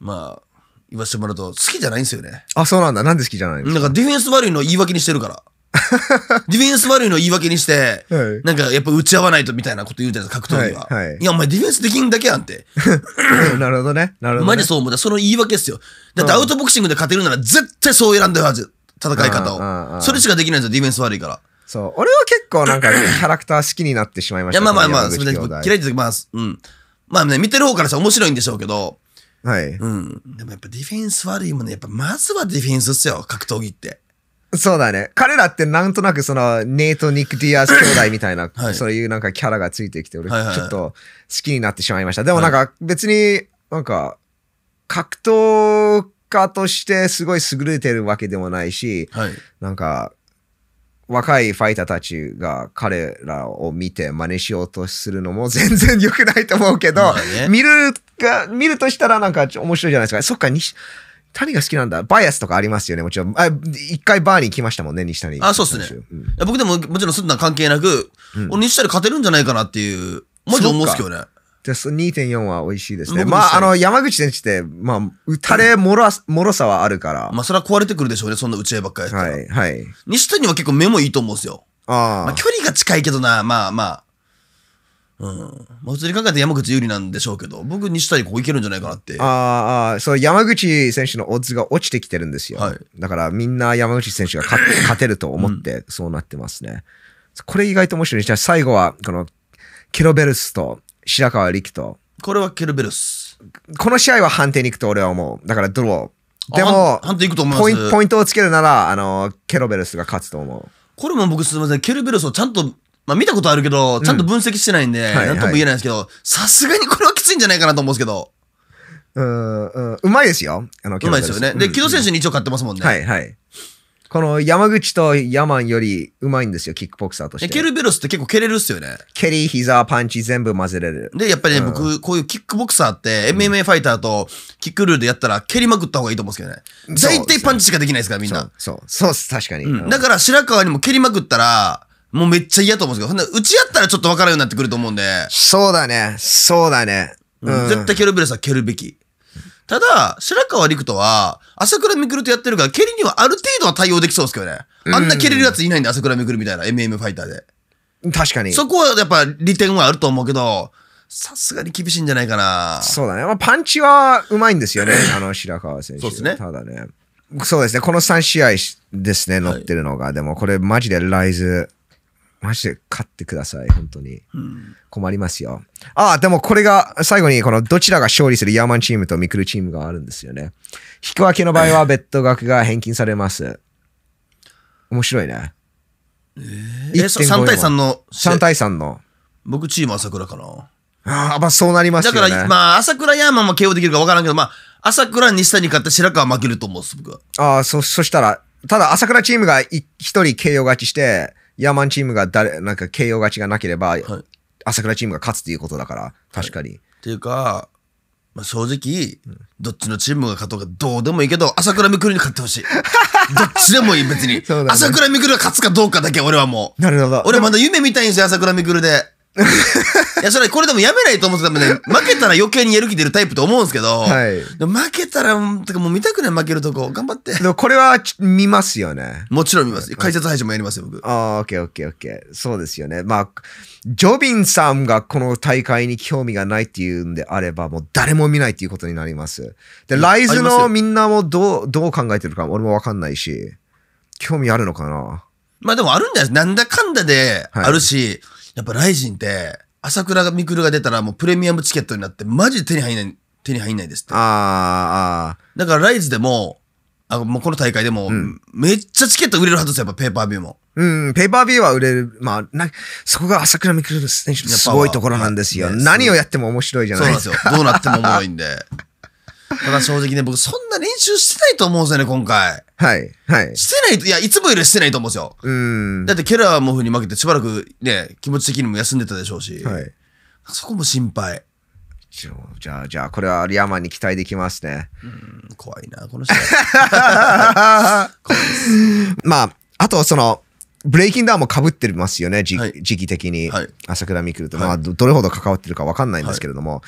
まあ、言わせてもらうと、好きじゃないんですよね。あ、そうなんだ。なんで好きじゃないんですかなんかディフェンス悪いの言い訳にしてるから。ディフェンス悪いの言い訳にして、はい、なんかやっぱ打ち合わないとみたいなこと言うじゃないですか、格闘技は。はいはい、いや、お前ディフェンスできんだけやんって。なるほどね。なるほど、ね、マジそう思った。その言い訳っすよ。だってアウトボクシングで勝てるなら絶対そう選んでるはず。戦い方を。それしかできないんですよ、ディフェンス悪いから。そう。俺は結構なんか、ね、キャラクター好きになってしまいました。いや、まあまあまあ、それで嫌いってます。うん。まあね、見てる方からしたら面白いんでしょうけど。はい。うん。でもやっぱディフェンス悪いもんね、やっぱまずはディフェンスっすよ、格闘技って。そうだね。彼らってなんとなくその、ネイト・ニック・ディアス兄弟みたいな、はい、そういうなんかキャラがついてきて、俺ちょっと好きになってしまいました。でもなんか別になんか、格闘家としてすごい優れてるわけでもないし、はい、なんか、若いファイターたちが彼らを見て真似しようとするのも 全然良くないと思うけど、ね、見るが、見るとしたらなんか面白いじゃないですか。そっか、に何が好きなんだ。バイアスとかありますよね、もちろん。あ、一回バーに来ましたもんね、西谷。あ、そうっすね。うん、僕でも、もちろんそんな関係なく、うん、西谷勝てるんじゃないかなっていう、マジで思うんすけどね。じゃあ、2.4は美味しいですね。まあ、あの、山口選手って、まあ、打たれもろ、もろさはあるから。まあ、それは壊れてくるでしょうね、そんな打ち合いばっかりやったら。はい、はい。西谷は結構目もいいと思うんですよ。ああ。まあ、距離が近いけどな、まあまあ。うん。まあ、普通に考えて山口有利なんでしょうけど、僕西谷ここいけるんじゃないかなって。ああ、そう、山口選手のオッズが落ちてきてるんですよ。はい、だからみんな山口選手が勝 勝てると思って、そうなってますね。これ意外と面白い。じゃあ最後は、この、ケロベルスと白川力と。これはケロベルス。この試合は判定に行くと俺は思う。だからドロー。でも、判定行くと思いますポイントをつけるなら、あの、ケロベルスが勝つと思う。これも僕すみません、ケルベルスをちゃんとまあ見たことあるけど、ちゃんと分析してないんで、なんとも言えないですけど、さすがにこれはきついんじゃないかなと思うんですけど、うん、うん、うまいですよ。あの、うまいですよね。で、木戸選手に一応勝ってますもんね。はいはい。この山口とヤマンよりうまいんですよ、キックボクサーとして。ケルベロスって結構蹴れるっすよね。蹴り、膝、パンチ全部混ぜれる。で、やっぱりね、僕、こういうキックボクサーって、MMA ファイターとキックルールでやったら蹴りまくった方がいいと思うんですけどね。絶対パンチしかできないですから、みんなそう、そうっす、確かに。だから、白川にも蹴りまくったら、もうめっちゃ嫌と思うんですけど、そんな、うちやったらちょっと分からんようになってくると思うんで、そうだね。そうだね。うん。絶対蹴るべるさ、蹴るべき。ただ、白川陸斗は、朝倉未来とやってるから、蹴りにはある程度は対応できそうですけどね。あんな蹴れるやついないんで、朝倉未来みたいな MM ファイターで。確かに。そこはやっぱ利点はあると思うけど、さすがに厳しいんじゃないかな。そうだね。まあ、パンチはうまいんですよね。あの、白川選手。そうですねただね。そうですね。この3試合ですね、乗ってるのが。でも、これマジでライズマジで勝ってください、本当に。困りますよ。ああ、でもこれが最後に、このどちらが勝利するヤーマンチームとミクルチームがあるんですよね。引き分けの場合は別途額が返金されます。面白いね。えー、3対3の。3対3の。僕チーム朝倉かな。ああ、まあそうなりますよね。だから、まあ朝倉ヤーマンも KO できるか分からんけど、まあ朝倉西谷勝って白川負けると思うです、僕は。ああ、そ、そしたら、ただ朝倉チームが一人 KO 勝ちして、ヤーマンチームが誰、なんか KO 勝ちがなければ、朝倉チームが勝つっていうことだから、確かに。っていうか、まあ、正直、どっちのチームが勝とうかどうでもいいけど、朝倉未来に勝ってほしい。どっちでもいい、別に。ね、朝倉未来が勝つかどうかだけ俺はもう。なるほど。俺まだ夢見たいんですよ、朝倉未来で。いや、それ、これでもやめないと思ってたもんね、負けたら余計にやる気出るタイプと思うんですけど、はい、負けたら、てかもう見たくない負けるとこ、頑張って。でもこれは見ますよね。もちろん見ます。解説配信もやりますよ、僕。ああ、オッケーオッケーオッケー。そうですよね。まあ、ジョビンさんがこの大会に興味がないっていうんであれば、もう誰も見ないっていうことになります。で、ライズのみんなもどう、どう考えてるか俺もわかんないし、興味あるのかな。まあでもあるんじゃないですか。なんだかんだであるし、はいやっぱライジンって、朝倉未来が出たらもうプレミアムチケットになって、マジで手に入んない、手に入んないですって。ああ。だからライズでも、あもうこの大会でも、めっちゃチケット売れるはずですよ、やっぱペーパービューも。うん、ペーパービューは売れる。まあ、な、そこが朝倉未来選手のすごいところなんですよ。ね、何をやっても面白いじゃないですか。そうなんですよ。どうなっても面白いんで。ただ正直ね、僕そんな練習してないと思うんですよね、今回。はい。はい。してないと、いや、いつもよりしてないと思うんですよ。うん。だってケラーモフに負けてしばらくね、気持ち的にも休んでたでしょうし。はい。そこも心配。じゃあ、じゃあ、これはリアマンに期待できますね。うん、怖いな、この人。まあ、あとその、ブレイキンダウンも被ってますよね、時はい、時期的に。はい、朝倉未来と、まあ、どれほど関わってるか分かんないんですけれども、はい、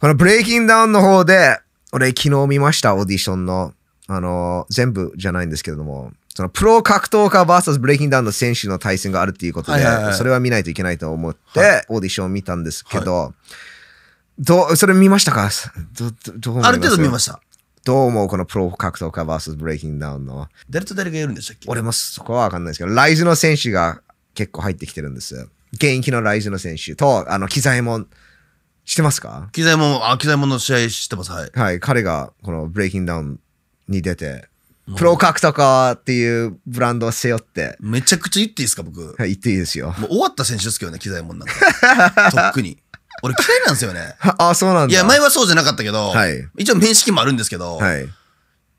このブレイキンダウンの方で、俺昨日見ました、オーディションの。あの、全部じゃないんですけれども、そのプロ格闘家 VS ブレイキンダウンの選手の対戦があるっていうことで、それは見ないといけないと思って、オーディションを見たんですけど、はい、どう、それ見ましたかど、どうある程度見ました。どう思うこのプロ格闘家 VS ブレイキンダウンの。誰と誰がいるんでしたっけ俺もそこはわかんないですけど、ライズの選手が結構入ってきてるんです。現役のライズの選手と、あの、機材も。してますか機材も、あ、機材もの試合してます、はい。はい、彼がこのブレイキンダウンに出て、プロ格闘家っていうブランドを背負って。めちゃくちゃ言っていいですか、僕。はい、言っていいですよ。もう終わった選手ですけどね、機材もんなんか。とっくに。俺嫌いなんですよね。あ、そうなんだ。いや、前はそうじゃなかったけど、はい、一応面識もあるんですけど、はい、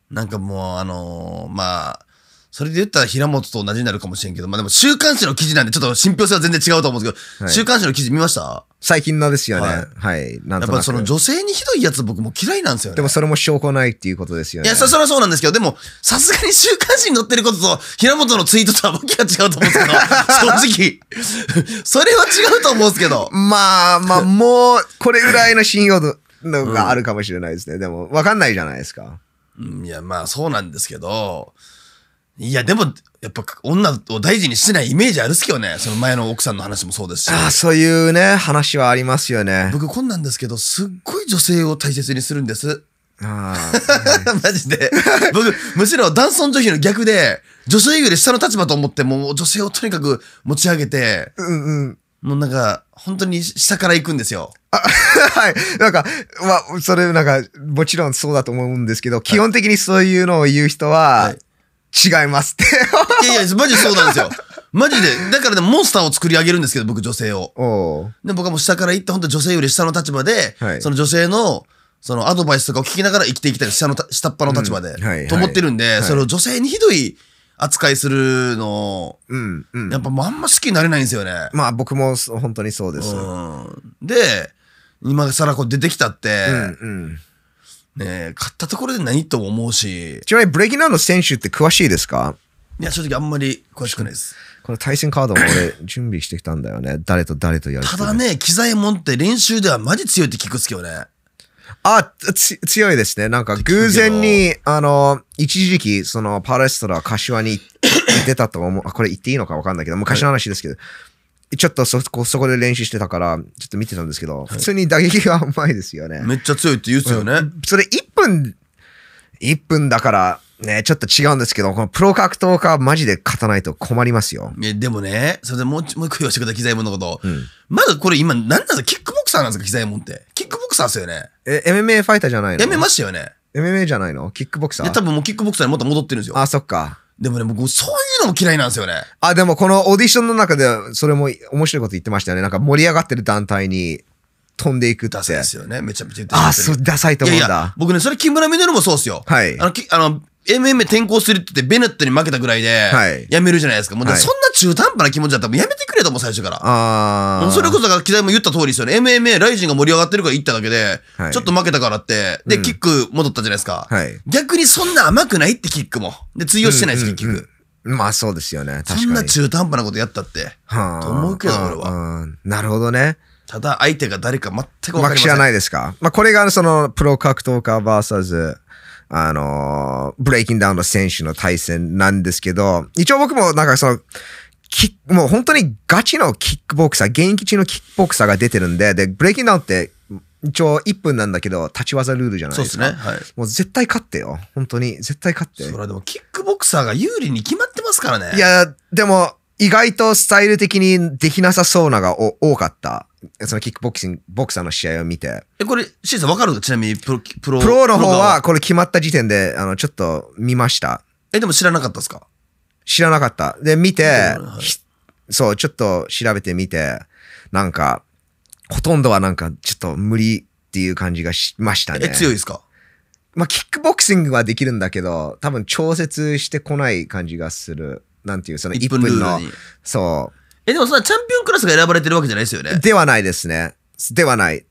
なんかもう、あのー、まあ、それで言ったら平本と同じになるかもしれんけど、まあでも週刊誌の記事なんでちょっと信憑性は全然違うと思うんですけど、はい週刊誌の記事見ました最近のですよね。はい。なんやっぱその女性にひどいやつ僕も嫌いなんですよね。でもそれも証拠ないっていうことですよね。いや、そ、それはそうなんですけど、でも、さすがに週刊誌に載ってることと、平本のツイートとは僕けが違うと思うんですけど、正直。それは違うと思うんですけど。まあまあ、もう、これぐらいの信用度のがあるかもしれないですね。でも、わかんないじゃないですか。うんいや、まあそうなんですけど、いや、でも、やっぱ女を大事にしてないイメージあるっすけどね。その前の奥さんの話もそうですし。ああ、そういうね、話はありますよね。僕こんなんですけど、すっごい女性を大切にするんです。ああ。マジで。僕、むしろ男尊女卑の逆で、女性より下の立場と思って、もう女性をとにかく持ち上げて、うんうん。もうなんか、本当に下から行くんですよ。はい。なんか、まあ、それなんか、もちろんそうだと思うんですけど、基本的にそういうのを言う人は、はい違いますって。いやいや、マジそうなんですよ。マジで。だからね、モンスターを作り上げるんですけど、僕、女性を。で、僕はもう下から行って、本当女性より下の立場で、はいその女性の、そのアドバイスとかを聞きながら生きていきたい、下のた、下っ端の立場で、うんはいと思ってるんで、はいそれを女性にひどい扱いするの、うん、うん。やっぱもうあんま好きになれないんですよね。まあ僕も本当にそうです。うん。で、今更こう出てきたって、うん、うん。ね、買ったところで何とも思うし。ちなみにブレイキンウンド選手って詳しいですかいや、正直あんまり詳しくないです。この対戦カードも俺、準備してきたんだよね。誰と誰とやるただね、機材持って練習ではマジ強いって聞くっすけどね。あ、つ、強いですね。なんか偶然に、あの、一時期、その、パレストラ、柏に 出たと思う。あ、これ言っていいのかわかんないけど、昔の話ですけど、はいちょっとそこそこで練習してたから、ちょっと見てたんですけど、普通に打撃がうまいですよね。めっちゃ強いって言うっすよね。うん、それ1分、1分だから、ね、ちょっと違うんですけど、このプロ格闘家マジで勝たないと困りますよ。いでもね、それでもう、もう一個言わせてください、機材もんのこと。うん、まずこれ今、なんなんですかキックボクサーなんですか機材もんって。キックボクサーっすよね。え、MMA ファイターじゃないのやめましたよね。MMA じゃないのキックボクサーいや、多分もうキックボクサーにまた戻ってるんですよ。あ、そっか。でもね、僕、そういうのも嫌いなんですよね。あ、でもこのオーディションの中で、それも面白いこと言ってましたよね。なんか盛り上がってる団体に飛んでいくって。ダサいですよね。めちゃめちゃ言ってあ、そう、ダサいと思うんだ。いやいや僕ね、それ木村稔もそうっすよ。はい。あの、きあの MMA 転向するって言って、ベネットに負けたぐらいで、辞めるじゃないですか。もう、そんな中途半端な気持ちだったら、もうやめてくれと思う、最初から。あそれこそ、が、木田も言った通りですよね。MMA、ライジンが盛り上がってるから行っただけで、はい、ちょっと負けたからって、で、うん、キック戻ったじゃないですか。はい、逆にそんな甘くないって、キックも。で、通用してないです、うんうん、まあそうですよね。確かに。そんな中途半端なことやったって。はと思うけど、俺は。なるほどね。ただ、相手が誰か全く分かりません。知らないですか。まあこれが、その、プロ格闘家 VS、あのブレイキンダウンの選手の対戦なんですけど、一応僕もなんかその、キもう本当にガチのキックボクサー、現役中のキックボクサーが出てるんで、で、ブレイキンダウンって一応1分なんだけど、立ち技ルールじゃないですか。そうですね。はい。もう絶対勝ってよ。本当に。絶対勝って。それはでも、キックボクサーが有利に決まってますからね。いや、でも、意外とスタイル的にできなさそうなが多かった。そのキックボクシング、ボクサーの試合を見て。え、これ、シーさんわかるちなみにプロ、プロ。プロの方は、これ決まった時点で、あの、ちょっと見ました。え、でも知らなかったですか知らなかった。で、見て、はい、そう、ちょっと調べてみて、なんか、ほとんどはなんか、ちょっと無理っていう感じがしましたね。え、強いですかまあ、キックボクシングはできるんだけど、多分調節してこない感じがする。なんていう、その1分の、分そう。え、でもさ、チャンピオンクラスが選ばれてるわけじゃないですよね。ではないですね。ではない。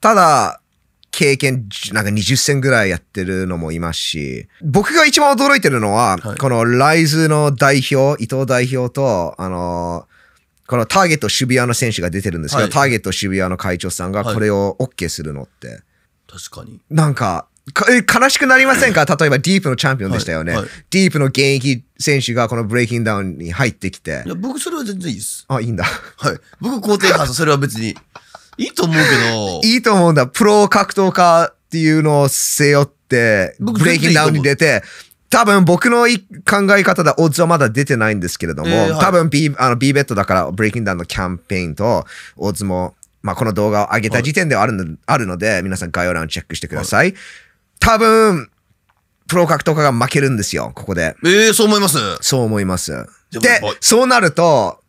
ただ、経験、なんか20戦ぐらいやってるのもいますし、僕が一番驚いてるのは、はい、このライズの代表、伊藤代表と、あのー、このターゲット渋谷の選手が出てるんですけど、はい、ターゲット渋谷の会長さんがこれを OK するのって。はい、確かに。なんか、悲しくなりませんか例えばディープのチャンピオンでしたよね、はいはい、ディープの現役選手がこのブレイキンダウンに入ってきて。いや、僕それは全然いいです。あ、いいんだ。はい。僕肯定派それは別に。いいと思うけど。いいと思うんだ。プロ格闘家っていうのを背負って、ブレイキンダウンに出て、多分僕の考え方だ、オッズはまだ出てないんですけれども、えーはい、多分 B、あの B ベットだからブレイキンダウンのキャンペーンと、オッズも、まあ、この動画を上げた時点ではあるのはい、あるので、皆さん概要欄をチェックしてください、多分、プロ格闘家が負けるんですよ、ここで。ええー、そう思いますそう思います。で、そうなると、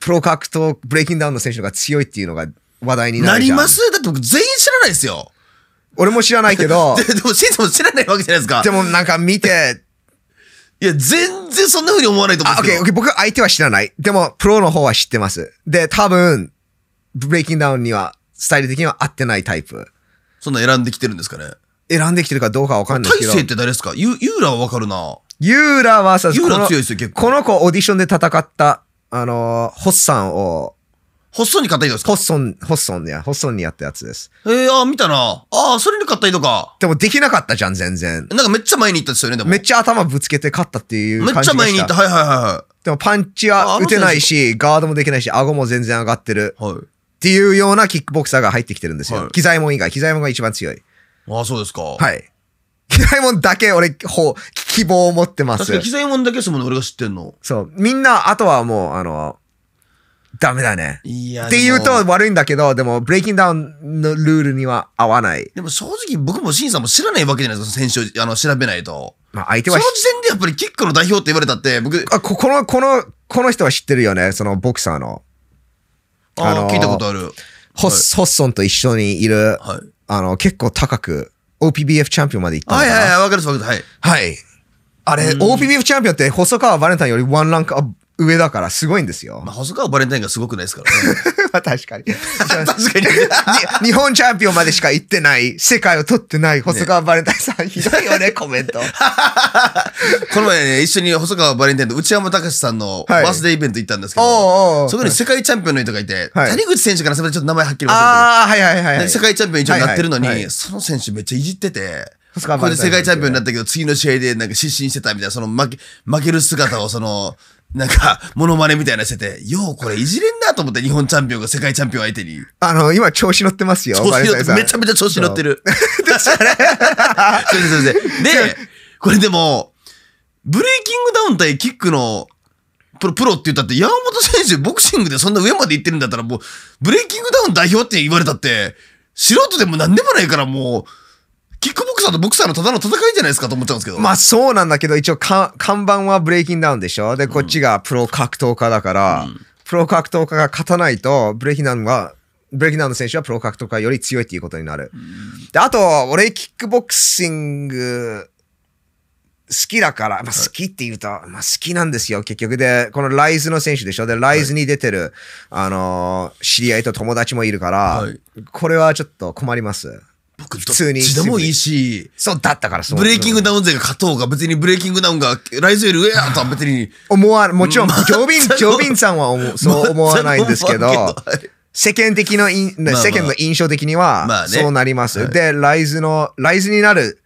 プロ格闘、ブレイキンダウンの選手が強いっていうのが話題になるなりますだって僕全員知らないですよ。俺も知らないけど。でも、シンさんも知らないわけじゃないですか。でもなんか見て、いや、全然そんな風に思わないと思うんですけど。オッケー、僕相手は知らない。でも、プロの方は知ってます。で、多分、ブレイキンダウンには、スタイル的には合ってないタイプ。そんな選んできてるんですかね選んできてるかどうかわかんないけど。大勢って誰ですかユーラはわかるな。ユーラはさ、ユーラ強いですよ、結構。この子オーディションで戦った、あのー、ホッサンを、ホッソンに買った人ですかホッソン、ホッソンや、ホッソンにやったやつです。ええー、あ、見たな。ああ、それに買った人か。でもできなかったじゃん、全然。なんかめっちゃ前に行ったですよね、でも。めっちゃ頭ぶつけて勝ったっていうめっちゃ前に行った、はいはいはい。でもパンチは打てないし、ガードもできないし、顎も全然上がってる。はい。っていうようなキックボクサーが入ってきてるんですよ。はい、機材も以外、機材もが一番強い。ああ、そうですか。はい。機材もんだけ俺、ほう、希望を持ってます。確かに機材もんだけですもんね、俺が知ってんの。そう。みんな、あとはもう、あの、ダメだね。いや。って言うと悪いんだけど、でも、ブレイキンダウンのルールには合わない。でも正直僕もシンさんも知らないわけじゃないですか、選手、あの、調べないと。まあ相手はその時点でやっぱりキックの代表って言われたって、僕。あ、こ、この、この、この人は知ってるよね、そのボクサーの。ああの聞いたことある。ホッ、はい、ホッソンと一緒にいる。はい。あの、結構高く、OPBF チャンピオンまで行ったのかはいはいはい、わかるですわかるです。はい。あれ、OPBF チャンピオンって細川バレンタインよりワンランク上だからすごいんですよ。まあ、細川バレンタインがすごくないですからね。まあ 確かに。確かに 日本チャンピオンまでしか行ってない、世界を取ってない細川バレンタインさん、ね、ひどいよね、コメント。この前ね、一緒に細川バレンタインと内山隆さんのバースデーイベント行ったんですけど、はい、そこに世界チャンピオンの人がいて、はい、谷口選手からすみちょっと名前はっきり忘れてああ、はいはいはい、はい、世界チャンピオン一応なってるのに、はいはい、その選手めっちゃいじってて、これで世界チャンピオンになったけど、次の試合でなんか失神してたみたいな、その負け、負ける姿をその、なんか、モノマネみたいなしてて、ようこれいじれんなと思って日本チャンピオンが世界チャンピオン相手に。あの、今調子乗ってますよ。調子乗って、めちゃめちゃ調子乗ってる。確すすません。で、これでも、ブレイキングダウン対キックのプロプロって言ったって、山本選手ボクシングでそんな上まで行ってるんだったらもう、ブレイキングダウン代表って言われたって、素人でも何でもないからもう、キックボクサーとボクサーのただの戦いじゃないですかと思っちゃうんですけど。まあそうなんだけど、一応看板はブレイキンダウンでしょで、こっちがプロ格闘家だから、うん、プロ格闘家が勝たないと、ブレイキンダウンは、ブレイキンダウンの選手はプロ格闘家より強いっていうことになる。うん、で、あと、俺キックボクシング、好きだから、まあ、好きって言うと、はい、まあ、好きなんですよ、結局で、このライズの選手でしょで、ライズに出てる、はい、あのー、知り合いと友達もいるから、はい、これはちょっと困ります。僕、普通に。でもいいし。そうだったから、そう。ブレイキングダウン勢が勝とうが、別にブレイキングダウンがライズより上やとは別に。思わもちろん、ジョビンさんはそう思わないんですけど、世間的な、世間の印象的には、そうなります。で、ライズの、ライズになる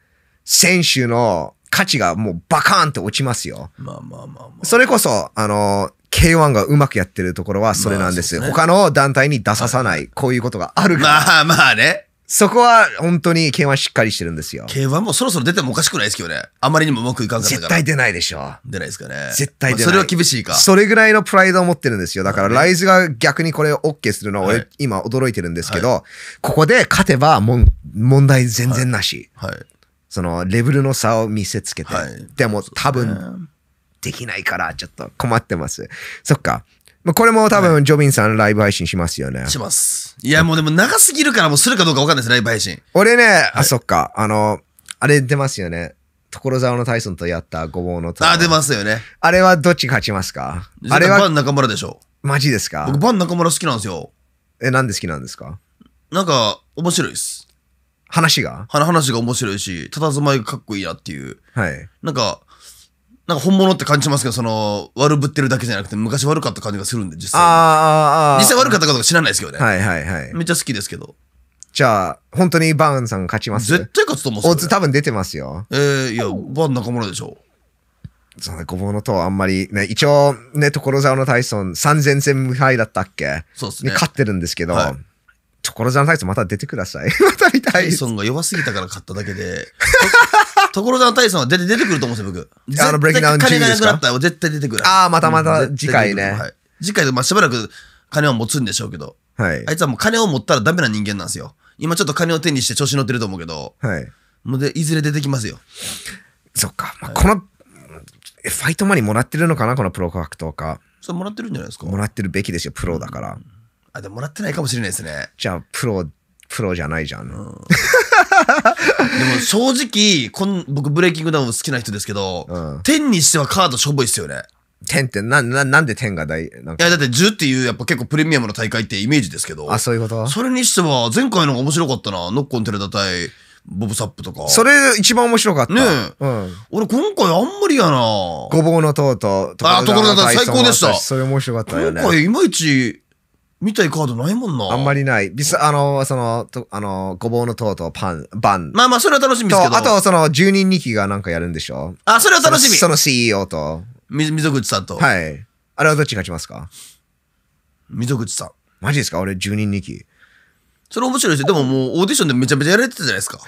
選手の価値がもうバカーンって落ちますよ。まあまあまあそれこそ、あの、K1 がうまくやってるところはそれなんです。他の団体に出ささない、こういうことがあるから。まあまあね。そこは本当に K1 しっかりしてるんですよ。K1 もそろそろ出てもおかしくないですけどね。あまりにもうまくいかんかったから。絶対出ないでしょ。出ないですかね。絶対出ない。それは厳しいか。それぐらいのプライドを持ってるんですよ。だからライズが逆にこれを OK するのは俺今驚いてるんですけど、はい、ここで勝てばもん問題全然なし。はい。はい、そのレベルの差を見せつけて。はい、でも多分できないからちょっと困ってます。そっか。これも多分ジョビンさんライブ配信しますよね。します。。いや、もうでも長すぎるからもうするかどうかわかんないです、ライブ配信。俺ね、あ、そっか。あの、あれ出ますよね。所沢のタイソンとやったごぼうのあ、出ますよね。あれはどっち勝ちますかあれは。バン中村でしょ。マジですか僕、バン中村好きなんですよ。え、なんで好きなんですかなんか、面白いです。話が話が面白いし、佇まいがかっこいいなっていう。はい。なんか、なんか本物って感じしますけど、その、悪ぶってるだけじゃなくて、昔悪かった感じがするんで、実際。ああ、実際悪かったかどうか知らないですけどね。はいはいはい。めっちゃ好きですけど。じゃあ、本当にバーンさん勝ちます絶対勝つと思うオッズ多分出てますよ。ええー、いや、バーン中村でしょ。う。そうね、ごぼうのとあんまり、ね、一応ね、所沢の体操ソン3000戦無敗だったっけそうですね。勝ってるんですけど、はい所沢大ンまた出てください。また見たい。タイソンが弱すぎたから買っただけで。所沢大ンは出て出てくると思うんですよ、僕。あの、ブレイキダウン金がなくなったら絶対出てくる。ああ、またまた次回ね。はい、次回、まあしばらく金は持つんでしょうけど。はい。あいつはもう金を持ったらダメな人間なんですよ。今ちょっと金を手にして調子乗ってると思うけど。はい。もうで、いずれ出てきますよ。そっか。まあ、この、はい、ファイトマニーもらってるのかなこのプロファクトか。それもらってるんじゃないですかもらってるべきですよ、プロだから。うんあ、でももらってないかもしれないですね。じゃあ、プロ、プロじゃないじゃん。うん、でも正直こん、僕ブレイキングダウン好きな人ですけど、うん、10にしてはカードしょぼいっすよね。10ってな、な、なんで10が大、なんか。いや、だって10っていうやっぱ結構プレミアムの大会ってイメージですけど。あ、そういうことそれにしては、前回のが面白かったな。ノッコンテレダ対、ボブサップとか。それ一番面白かった。ねえ。うん。俺今回あんまりやなごぼうの塔と、ところだった最高でした。それ面白かったよね。今回いまいち、見たいカードないもんな。あんまりない。ビス、あの、その、とあの、ごぼうの塔とパン、バン。まあまあ、それは楽しみですけど。とあと、その、住人2期がなんかやるんでしょあ、それは楽しみ。その CEO と。み、溝口さんと。はい。あれはどっち勝ちますか溝口さん。マジですか俺、住人2期。それ面白いですよ。でももう、オーディションでめちゃめちゃやられてたじゃないですか。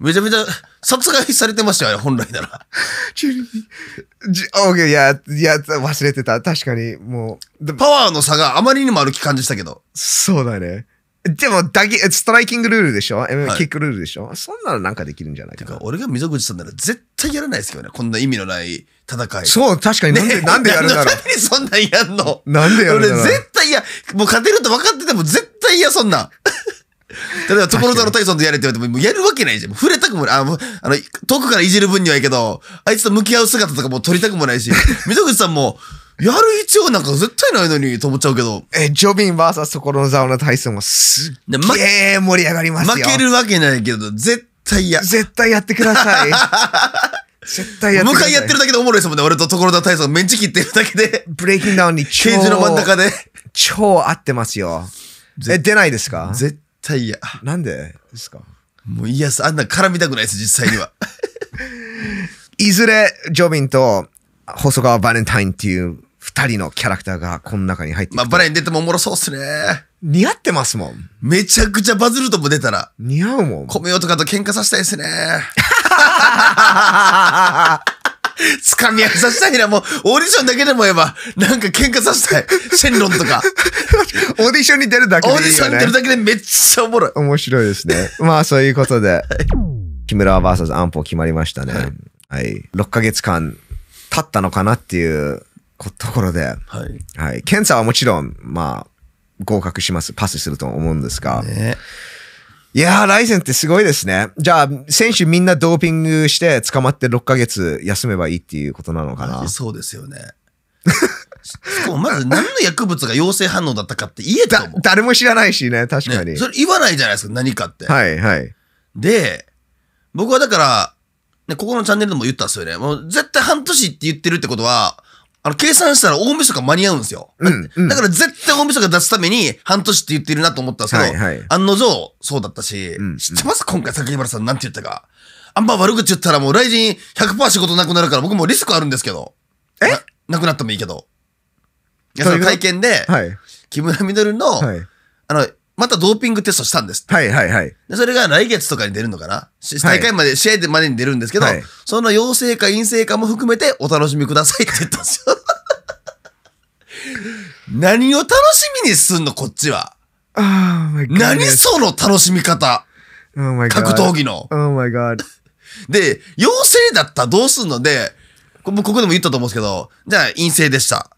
めちゃめちゃ殺害されてましたよ、本来なら。チュリオーいや、いや、忘れてた。確かに、もう。パワーの差があまりにもあるき感じしたけど。そうだね。でも、だけ、ストライキングルールでしょ、はい、キックルールでしょそんなのなんかできるんじゃないかな。か俺が溝口さんなら絶対やらないですけどね。こんな意味のない戦い。そう、確かになんで、ね、なんでやるんだろう。何そんなんやんのなんでやるんだろう。俺絶対や、もう勝てると分かってても絶対や、そんな。例えば、所沢のイソンとやれって言われても、もうやるわけないじゃん。触れたくもない。あ、あの、遠くからいじる分にはいいけど、あいつと向き合う姿とかも撮りたくもないし、溝口さんも、やる必要なんか絶対ないのにと思っちゃうけど。え、ジョビン VS 所沢のソンもすっげえ盛り上がりますよ。負けるわけないけど、絶対や。絶対やってください。絶対やってください。向かいやってるだけでおもろいですもんね。俺と所沢イソンメンチ切ってるだけで。ブレイキンダウンに超。ケージの真ん中で。超合ってますよ。え、出ないですか絶対嫌。なんでですかもう嫌さ、あんな絡みたくないです、実際には。いずれ、ジョビンと、細川バレンタインっていう二人のキャラクターがこの中に入ってまあ、バレン出てもおもろそうっすね。似合ってますもん。めちゃくちゃバズるとも出たら。似合うもん。米男とかと喧嘩させたいですね。つかみ合いさせたいな、もう、オーディションだけでも言えば、なんか喧嘩させたい。シェンロンとか。オーディションに出るだけでいいよ、ね、オーディションに出るだけでめっちゃおもろい。面白いですね。まあ、そういうことで、木村 VS 安保決まりましたね。はい、はい。6ヶ月間経ったのかなっていうところで、はい。はい。検査はもちろん、まあ、合格します。パスすると思うんですが、ねいやー、ライゼンってすごいですね。じゃあ、選手みんなドーピングして捕まって6ヶ月休めばいいっていうことなのかな。そうですよね。まず何の薬物が陽性反応だったかって言えたもん。誰も知らないしね、確かに、ね、それ言わないじゃないですか、何かって。はいはい。で、僕はだから、ね、ここのチャンネルでも言ったんですよね。もう絶対半年って言ってるってことは、あの、計算したら大晦日間に合うんですよ。うんだから絶対大晦日出すために半年って言ってるなと思ったんですけど、はいはい、案の定そうだったし、うん知ってます今回榊原さんなんて言ったか。あんま悪口言ったらもう来人100%仕事なくなるから僕もリスクあるんですけど。えなくなってもいいけど。いや、その会見で、はい、木村みの、はい、あの、またドーピングテストしたんですって。はいはいはい。でそれが来月とかに出るのかな大会まで、試合までに出るんですけど、はいその陽性か陰性かも含めてお楽しみくださいって言ったんですよ。何を楽しみにすんの、こっちは。Oh 何その楽しみ方 Oh 格闘技の。Oh my god. で、陽性だったらどうすんので、ここでも言ったと思うんですけど、じゃあ陰性でした。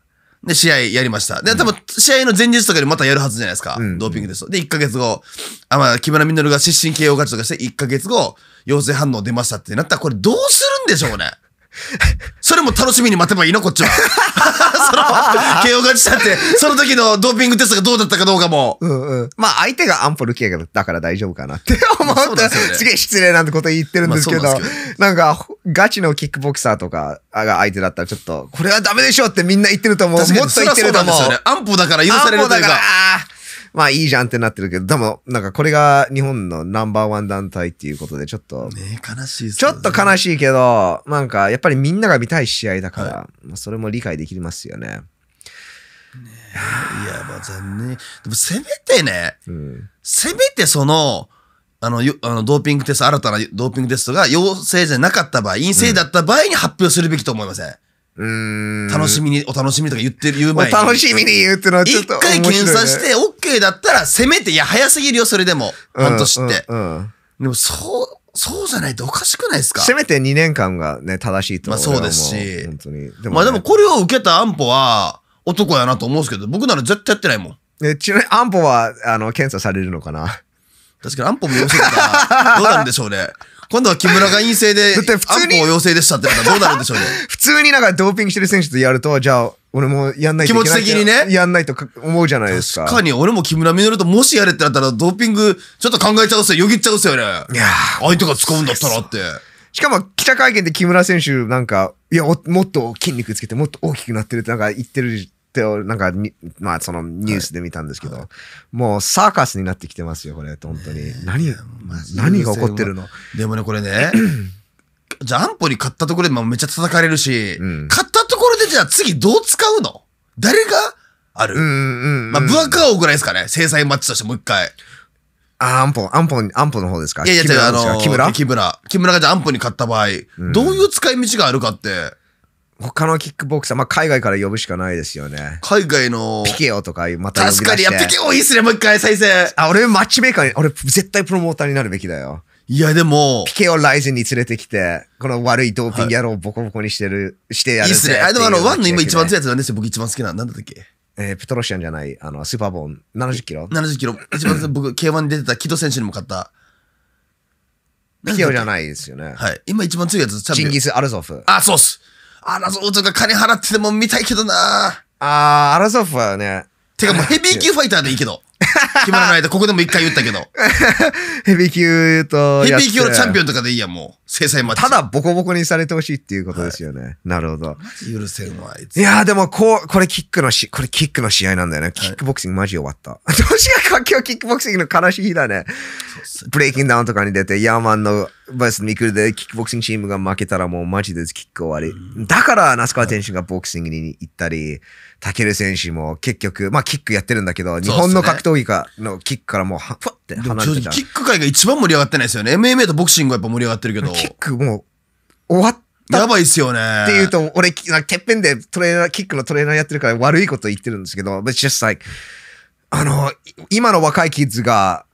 で、試合やりました。で、多分、試合の前日とかにまたやるはずじゃないですか。うん、ドーピングテスト。で、1ヶ月後、あ、まあ、木村稔が失神 KO 勝ちとかして、1ヶ月後、陽性反応出ましたってなったら、これどうするんでしょうね。それも楽しみに待てばいいのこっちは。その、KO 勝ちしたって、その時のドーピングテストがどうだったかどうかも。うんうん。まあ相手が安保ルキアだから大丈夫かなって思うと、すげえ失礼なんてこと言ってるんですけど、なんか、ガチのキックボクサーとかが相手だったらちょっと、これはダメでしょってみんな言ってると思う。もっと言ってると思う。安保だから許されるというか。安保だから、まあいいじゃんってなってるけど、でも、なんかこれが日本のナンバーワン団体っていうことで、ちょっと、ね、悲しい、ね、ちょっと悲しいけど、なんかやっぱりみんなが見たい試合だから、はい、まそれも理解できますよね。ねいや、まあ残念。でもせめてね、うん、せめてその、あの、あのドーピングテスト、新たなドーピングテストが陽性じゃなかった場合、陰性だった場合に発表するべきと思いません、うん楽しみに、お楽しみとか言ってる、言う前に。お楽しみに言うってのはちょっと、ね。一回検査して、OK だったら、せめて、いや、早すぎるよ、それでも。半年って。うん、うん、でも、そう、そうじゃないとおかしくないですかせめて2年間がね、正しいとまあそうですし。本当に。でも、ね、まあでも、これを受けた安保は、男やなと思うんですけど、僕なら絶対やってないもん。え、ちなみに安保は、あの、検査されるのかな確かに安保も要性だから、どうなんでしょうね。今度は木村が陰性で、だっ普通に。陽性でしたってどうなるんでしょうね。普通になんかドーピングしてる選手とやると、じゃあ、俺もやんないと気持ち的にね。やんないと思うじゃないですか。確かに、俺も木村実ともしやれってなったら、ドーピング、ちょっと考えちゃうっすよ。よぎっちゃうっすよね。いや相手が使うんだったらって。しかも、記者会見で木村選手なんか、いや、もっと筋肉つけて、もっと大きくなってるってなんか言ってるってなんか、まあ、そのニュースで見たんですけど、はいはい、もうサーカスになってきてますよ、これ、本当に。何、何が起こってるのでもね、これね、じゃあ安保に勝ったところでもめっちゃ叩かれるし、うん、勝ったところでじゃあ次どう使うの誰がある、うんうんうんまあ、ブアカオぐらいですかね、制裁マッチとしてもう一回。あ、安保、安保、安保の方ですかいやいや、違う、あの木村木村。木村がじゃあ安保に勝った場合、うん、どういう使い道があるかって、他のキックボクサー、まあ、海外から呼ぶしかないですよね。海外の。ピケオとか、また呼び出して確かに、ピケオいいっすね、もう一回再生。あ、俺マッチメーカーに、俺絶対プロモーターになるべきだよ。いや、でも。ピケオライゼンに連れてきて、この悪いドーピング野郎をボコボコにしてる、はい、してやるいいっすね。あ、でもあの、ワンの今一番強いやつなんですよ、僕一番好きな。なんだったっけえー、ペトロシアンじゃない、あの、スーパーボーン、70キロ ?70 キロ。一番僕、K1 に出てたキド選手にも勝った。ピケオじゃないですよね。はい。今一番強いやつ、チャンピオン。ジンギス・アルゾフ。あ、そうっす。アラゾーとか金払ってでも見たいけどなあー、アラゾフはね。てかもう ヘビー級ファイターでいいけど。決まらないで、ここでも一回言ったけど。ヘビー級とヘビー級のチャンピオンとかでいいや、もう。制裁待ッただボコボコにされてほしいっていうことですよね。はい、なるほど。許せんわ、あいつ。いやーでもこう、これキックのし、これキックの試合なんだよね。キックボクシングマジ終わった。うが今日キックボクシングの悲しい日だね。ねブレイキンダウンとかに出て、ヤーマンのバイスミクルでキックボクシングチームが負けたらもうマジでキック終わり。だから、那須川天心がボクシングに行ったり、武尊選手も結局、まあキックやってるんだけど、日本の格闘技かのキックからもうふわって離れてた。キック界が一番盛り上がってないですよね。MMA とボクシングはやっぱ盛り上がってるけど。キックもう、終わっやばいっすよね。っていうと、俺、なんてっぺんでトレーナー、キックのトレーナーやってるから悪いこと言ってるんですけど、but just like, あの、今の若いキッズが、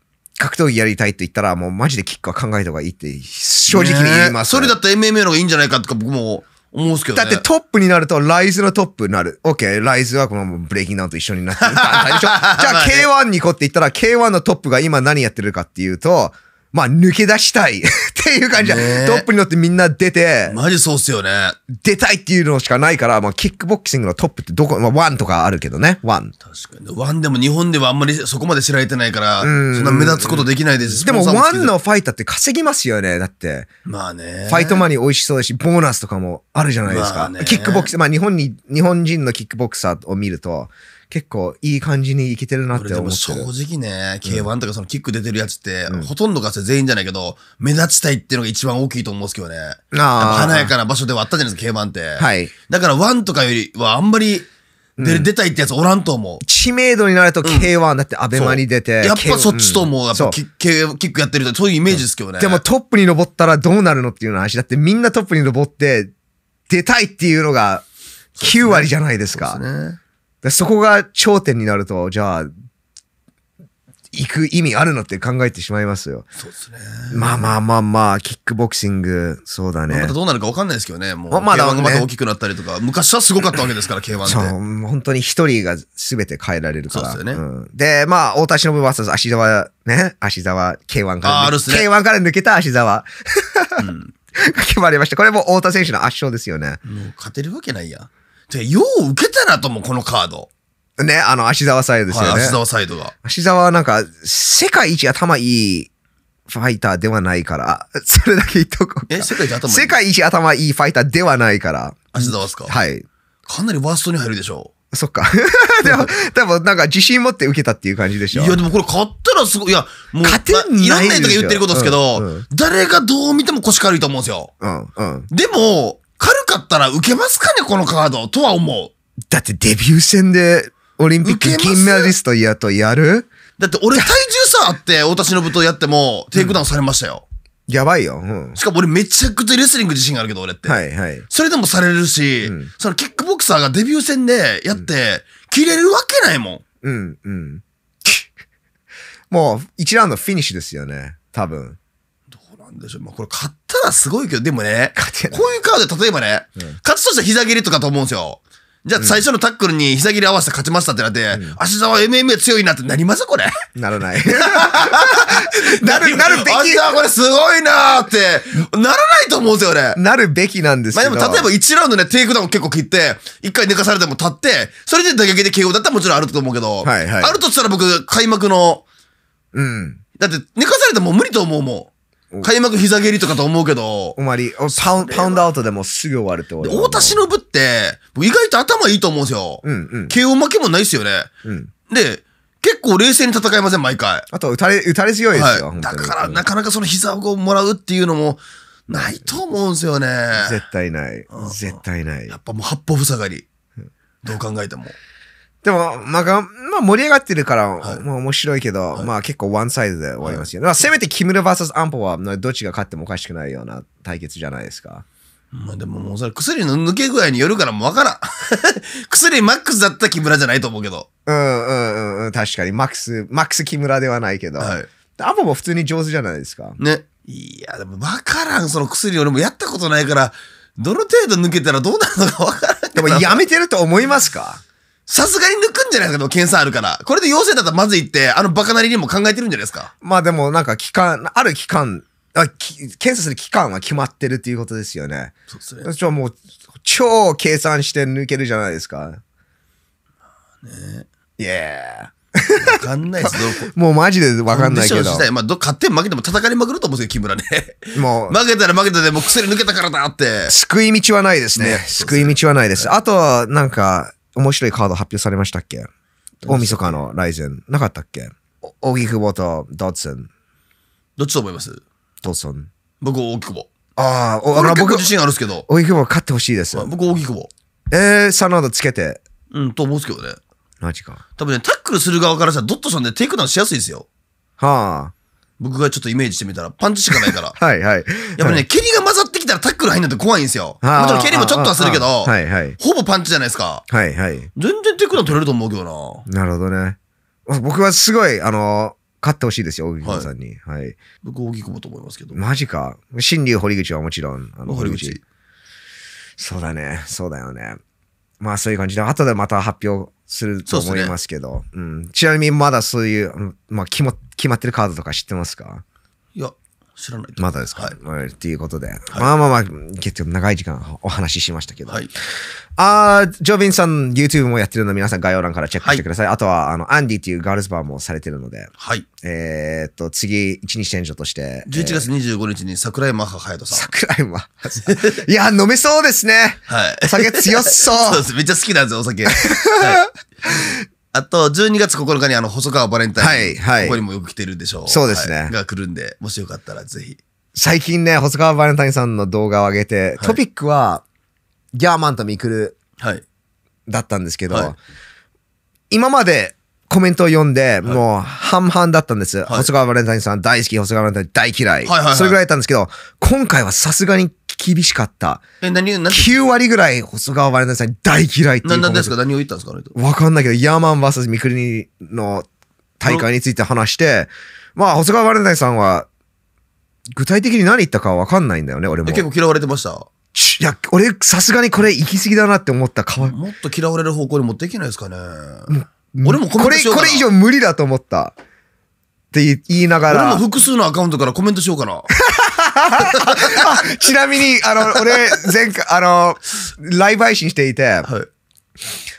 格闘技やりたいって言ったら、もうマジでキックは考えた方がいいって、正直に言います、それだったら MMA の方がいいんじゃないかとか僕も思うんすけど、ね、だってトップになると、ライズのトップになる。OK、ライズはこのブレイキンダウンと一緒になってる団体でしょ。じゃあ K1 に行こうって言ったら、K1 のトップが今何やってるかっていうと、まあ、抜け出したい っていう感じで、トップに乗ってみんな出て、マジそうっすよね。出たいっていうのしかないから、まあ、キックボクシングのトップってどこ、まあ、ワンとかあるけどね、ワン。確かに。ワンでも日本ではあんまりそこまで知られてないから、そんな目立つことできないですし。でも、ワンのファイターって稼ぎますよね、だって。まあね。ファイトマニー美味しそうだし、ボーナスとかもあるじゃないですか。まあ、キックボクシング、まあ、日本に、日本人のキックボクサーを見ると、結構いい感じに生きてるなって思ってでも正直ね、K1 とかそのキック出てるやつって、うん、ほとんどが全員じゃないけど、目立ちたいっていうのが一番大きいと思うんですけどね。あ華やかな場所ではあったじゃないですか、K1 って。はい。だから1とかよりはあんまり、うん、出たいってやつおらんと思う。知名度になると K1、だってアベマに出て。やっぱそっちと思う。やっぱキ,、K、キックやってるとそういうイメージですけどね。でもトップに登ったらどうなるのっていう話。だってみんなトップに登って、出たいっていうのが9割じゃないですか。そうですねでそこが頂点になると、じゃあ、行く意味あるのって考えてしまいますよ。そうですね。まあまあまあまあ、キックボクシング、そうだね。またどうなるか分かんないですけどね、もう。まだ、ね、また大きくなったりとか、昔はすごかったわけですから、K1 で。そう、本当に一人が全て変えられるから。そうですよね。うん、で、まあ、太田忍 VS 足沢、ね、足沢、K1 から。あ、あるっすね。K1 から抜けた足沢。うん、決まりました。これも太田選手の圧勝ですよね。もう勝てるわけないや。で、よう受けたなと思う、このカード。ね、あの、芦沢サイドですよね。はい、芦沢サイドが。芦沢はなんか、世界一頭いいファイターではないから、それだけ言っとこうえ、世界一頭いい世界一頭いいファイターではないから。芦沢すかはい。かなりワーストに入るでしょう。そっか。でも、多分なんか自信持って受けたっていう感じでしょ。いや、でもこれ買ったらすごい、いや、もう、勝てないらんなとか言ってることですけど、うんうん、誰がどう見ても腰軽いと思うんですよ。うんうん、でも、軽かったら受けますかね、このカードとは思う。だってデビュー戦でオリンピック金メダリストやとやるだって俺体重差あって、太田忍とやっても、テイクダウンされましたよ。うん、やばいよ、うん、しかも俺めちゃくちゃレスリング自信あるけど、俺って。はいはい。それでもされるし、うん、そのキックボクサーがデビュー戦でやって、切れるわけないもん。うん、うん。もう、1ラウンドフィニッシュですよね。多分。んでしょう。まあ、これ買ったらすごいけど、でもね、こういうカードで例えばね、うん、勝つとしたら膝蹴りとかと思うんですよ。じゃあ最初のタックルに膝切り合わせて勝ちましたってなって、うん、足沢 MMA 強いなってなりますこれ。ならない。なる、なるべき。足沢これすごいなーって、ならないと思うんですよ俺。なるべきなんですけど。まあでも例えば1ラウンドね、テイクダウン結構切って、1回寝かされても立って、それで打撃で KO だったらもちろんあると思うけど、はいはい、あるとしたら僕、開幕の、うん。だって寝かされても無理と思うもん。開幕膝蹴りとかと思うけど。おまり。パウパウンドアウトでもすぐ終わるって大田忍って、意外と頭いいと思うんですよ。うんうん。KO 負けもないっすよね。うん。で、結構冷静に戦いません、毎回。あと、打たれ、打たれ強いですよ。はい、だから、なかなかその膝をもらうっていうのも、ないと思うんですよね。絶対ない。絶対ない。やっぱもう八方塞がり。どう考えても。でも、まあ、まあ、盛り上がってるから、まあ、面白いけど、はい、まあ、結構ワンサイズで終わりますよ。はい、まあ、せめて木村 VS アンポは、どっちが勝ってもおかしくないような対決じゃないですか。まあでももうそれ薬の抜け具合によるからもうわからん 薬マックスだった木村じゃないと思うけど。うんうんうん、確かに。マックス、マックス木村ではないけど。はい。アポも普通に上手じゃないですか。ね。いや、でもわからん、その薬俺もやったことないから、どの程度抜けたらどうなるのかわからん。でもやめてると思いますかさすがに抜くんじゃないですか、検査あるから。これで陽性だったらまずいって、あのバカなりにも考えてるんじゃないですか。まあでもなんか期間、ある期間、あ検査する期間は決まってるっていうことですよね。そうですね。もう、超計算して抜けるじゃないですか。ねいやわかんないです もうマジでわかんないけど。まあ、ど勝って負けても戦いまくると思うんですよ、木村ね。もう。負けたら負けたで、もう薬抜けたからだって。救い道はないですね。ねすね救い道はないです。あとは、なんか、面白いカード発表されましたっけ大晦日のライゼン。なかったっけ荻窪とドッツン。どっちと思いますドッツン。僕、荻窪。ああ、僕自信あるんですけど。荻窪勝ってほしいです。僕、荻窪。えー、サナードつけて。うん、と思うんですけどね。マジか。多分ね、タックルする側からさ、ドットさんでテイクダウンしやすいですよ。はあ。僕がちょっとイメージしてみたら、パンチしかないから。はいはい。やっぱね、蹴りが混ざったらタックル入んなんて怖いんですよ。もちろん蹴りもちょっとはするけど、はいはい。ほぼパンチじゃないですか。はいはい。全然テクノ取れると思うけどな。なるほどね。僕はすごい、あの勝ってほしいですよ、大木久保さんに。はい。はい、僕、大木久保と思いますけど。マジか。新竜堀口はもちろん、あの、堀口。そうだね。そうだよね。まあ、そういう感じで、後でまた発表すると思いますけど。うね、うん。ちなみに、まだそういう、まあ、決ま決まってるカードとか知ってますかいや、知らないまだですか、はいっていうことで、はい、まあまあまあ、結局長い時間お話ししましたけど。はい、あジョビンさん、YouTube もやってるので、皆さん概要欄からチェックしてください。はい、あとは、あの、アンディっていうガールズバーもされてるので、はい。えっと、次、一日店長として。11月25日に桜井マハ隼人さん。桜井マハ。いや、飲めそうですね。はい。お酒強そう。そうです。めっちゃ好きなんですよ、お酒。はいあと、12月9日にあの、細川バレンタイン。はいはいここにもよく来てるでしょう。そうですねはいが来るんで、もしよかったらぜひ。最近ね、細川バレンタインさんの動画を上げて、トピックは、ギャーマンとミクルはい。だったんですけど、はい今までコメントを読んで、もう半々だったんです、細川バレンタインさん大好き、細川バレンタイン大嫌い。はいはいはいそれぐらいだったんですけど、今回はさすがに厳しかった。え、何、何9割ぐらい細川バレンタインさん大嫌いっていう。何ですか何を言ったんですかわかんないけど、ヤーマン VS ミクリニの大会について話して、まあ、細川バレンタインさんは、具体的に何言ったかわかんないんだよね、俺も。結構嫌われてました。いや、俺、さすがにこれ行き過ぎだなって思ったかわもっと嫌われる方向に持っていけないですかね。俺もコメントしようこれ、これ以上無理だと思った。って言いながら。俺も複数のアカウントからコメントしようかな。ちなみに、あの、俺、前回、あの、ライブ配信していて、はい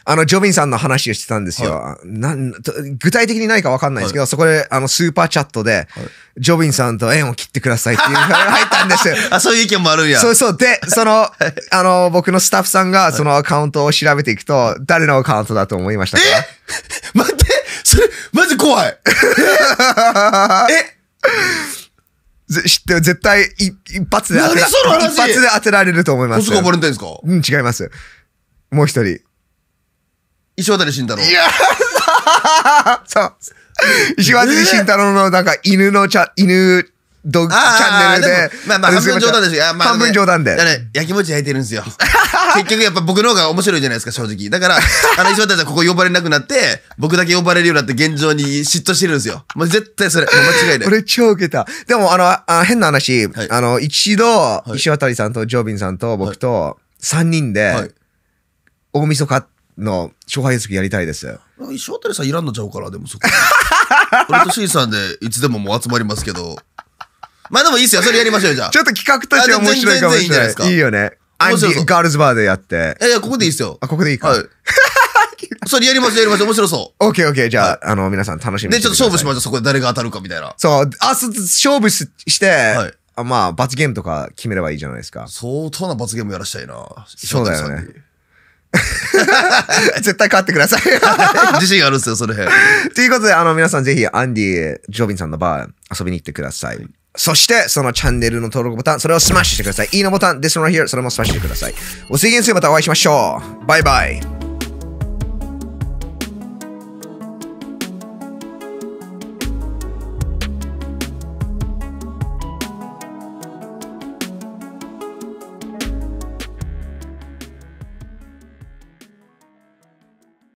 あの、ジョビンさんの話をしてたんですよ。はい、なん具体的に何かわかんないですけど、はい、そこで、あの、スーパーチャットで、はい、ジョビンさんと縁を切ってくださいっていう入ったんですよ。あ、そういう意見もあるんや。そうそう。で、その、あの、僕のスタッフさんが、そのアカウントを調べていくと、誰のアカウントだと思いましたかえ待ってそれ、マジ怖い え絶対一発で当てられる。一発で当てられると思います。レンタインですかうん、違います。もう一人。石渡慎太郎。いやそう。石渡慎太郎のなんか犬のちゃ、犬ドチャンネルで。まあまあ、半分冗談ですよ。半分冗談で。だから、焼きもち焼いてるんですよ。結局やっぱ僕の方が面白いじゃないですか、正直。だから、あの、石渡さんここ呼ばれなくなって、僕だけ呼ばれるようになって現状に嫉妬してるんですよ。もう絶対それ、間違いない。俺超ウケた。でも、あの、あ変な話、はい、あの、一度、石渡さんとジョービンさんと僕と3人で、はい大晦日の勝敗予測やりたいです。石渡さんいらんのちゃうから、でもそこ。俺と C さんでいつでももう集まりますけど。まあでもいいっすよ。それやりましょうよ、じゃあ。ちょっと企画としては面白いかもしれない。いいよね。アンディ、ガールズバーでやって。いやいや、ここでいいっすよ。あ、ここでいいか。はい。それやりましょう、やりましょう。面白そう。オッケーオッケー。じゃあ、あの、皆さん楽しみに。で、ちょっと勝負しましょう。そこで誰が当たるかみたいな。そう。明日、勝負しして、あまあ、罰ゲームとか決めればいいじゃないですか。相当な罰ゲームやらしたいな。そうだよね。絶対勝ってください。自信あるんですよ、それ。ということで、あの、皆さんぜひ、アンディ、ジョビンさんのバー遊びに行ってください。そして、そのチャンネルの登録ボタン、それをスマッシュしてください。いいのボタン、ですの here、それもスマッシュしてください。お次話にまたお会いしましょう。バイバイ。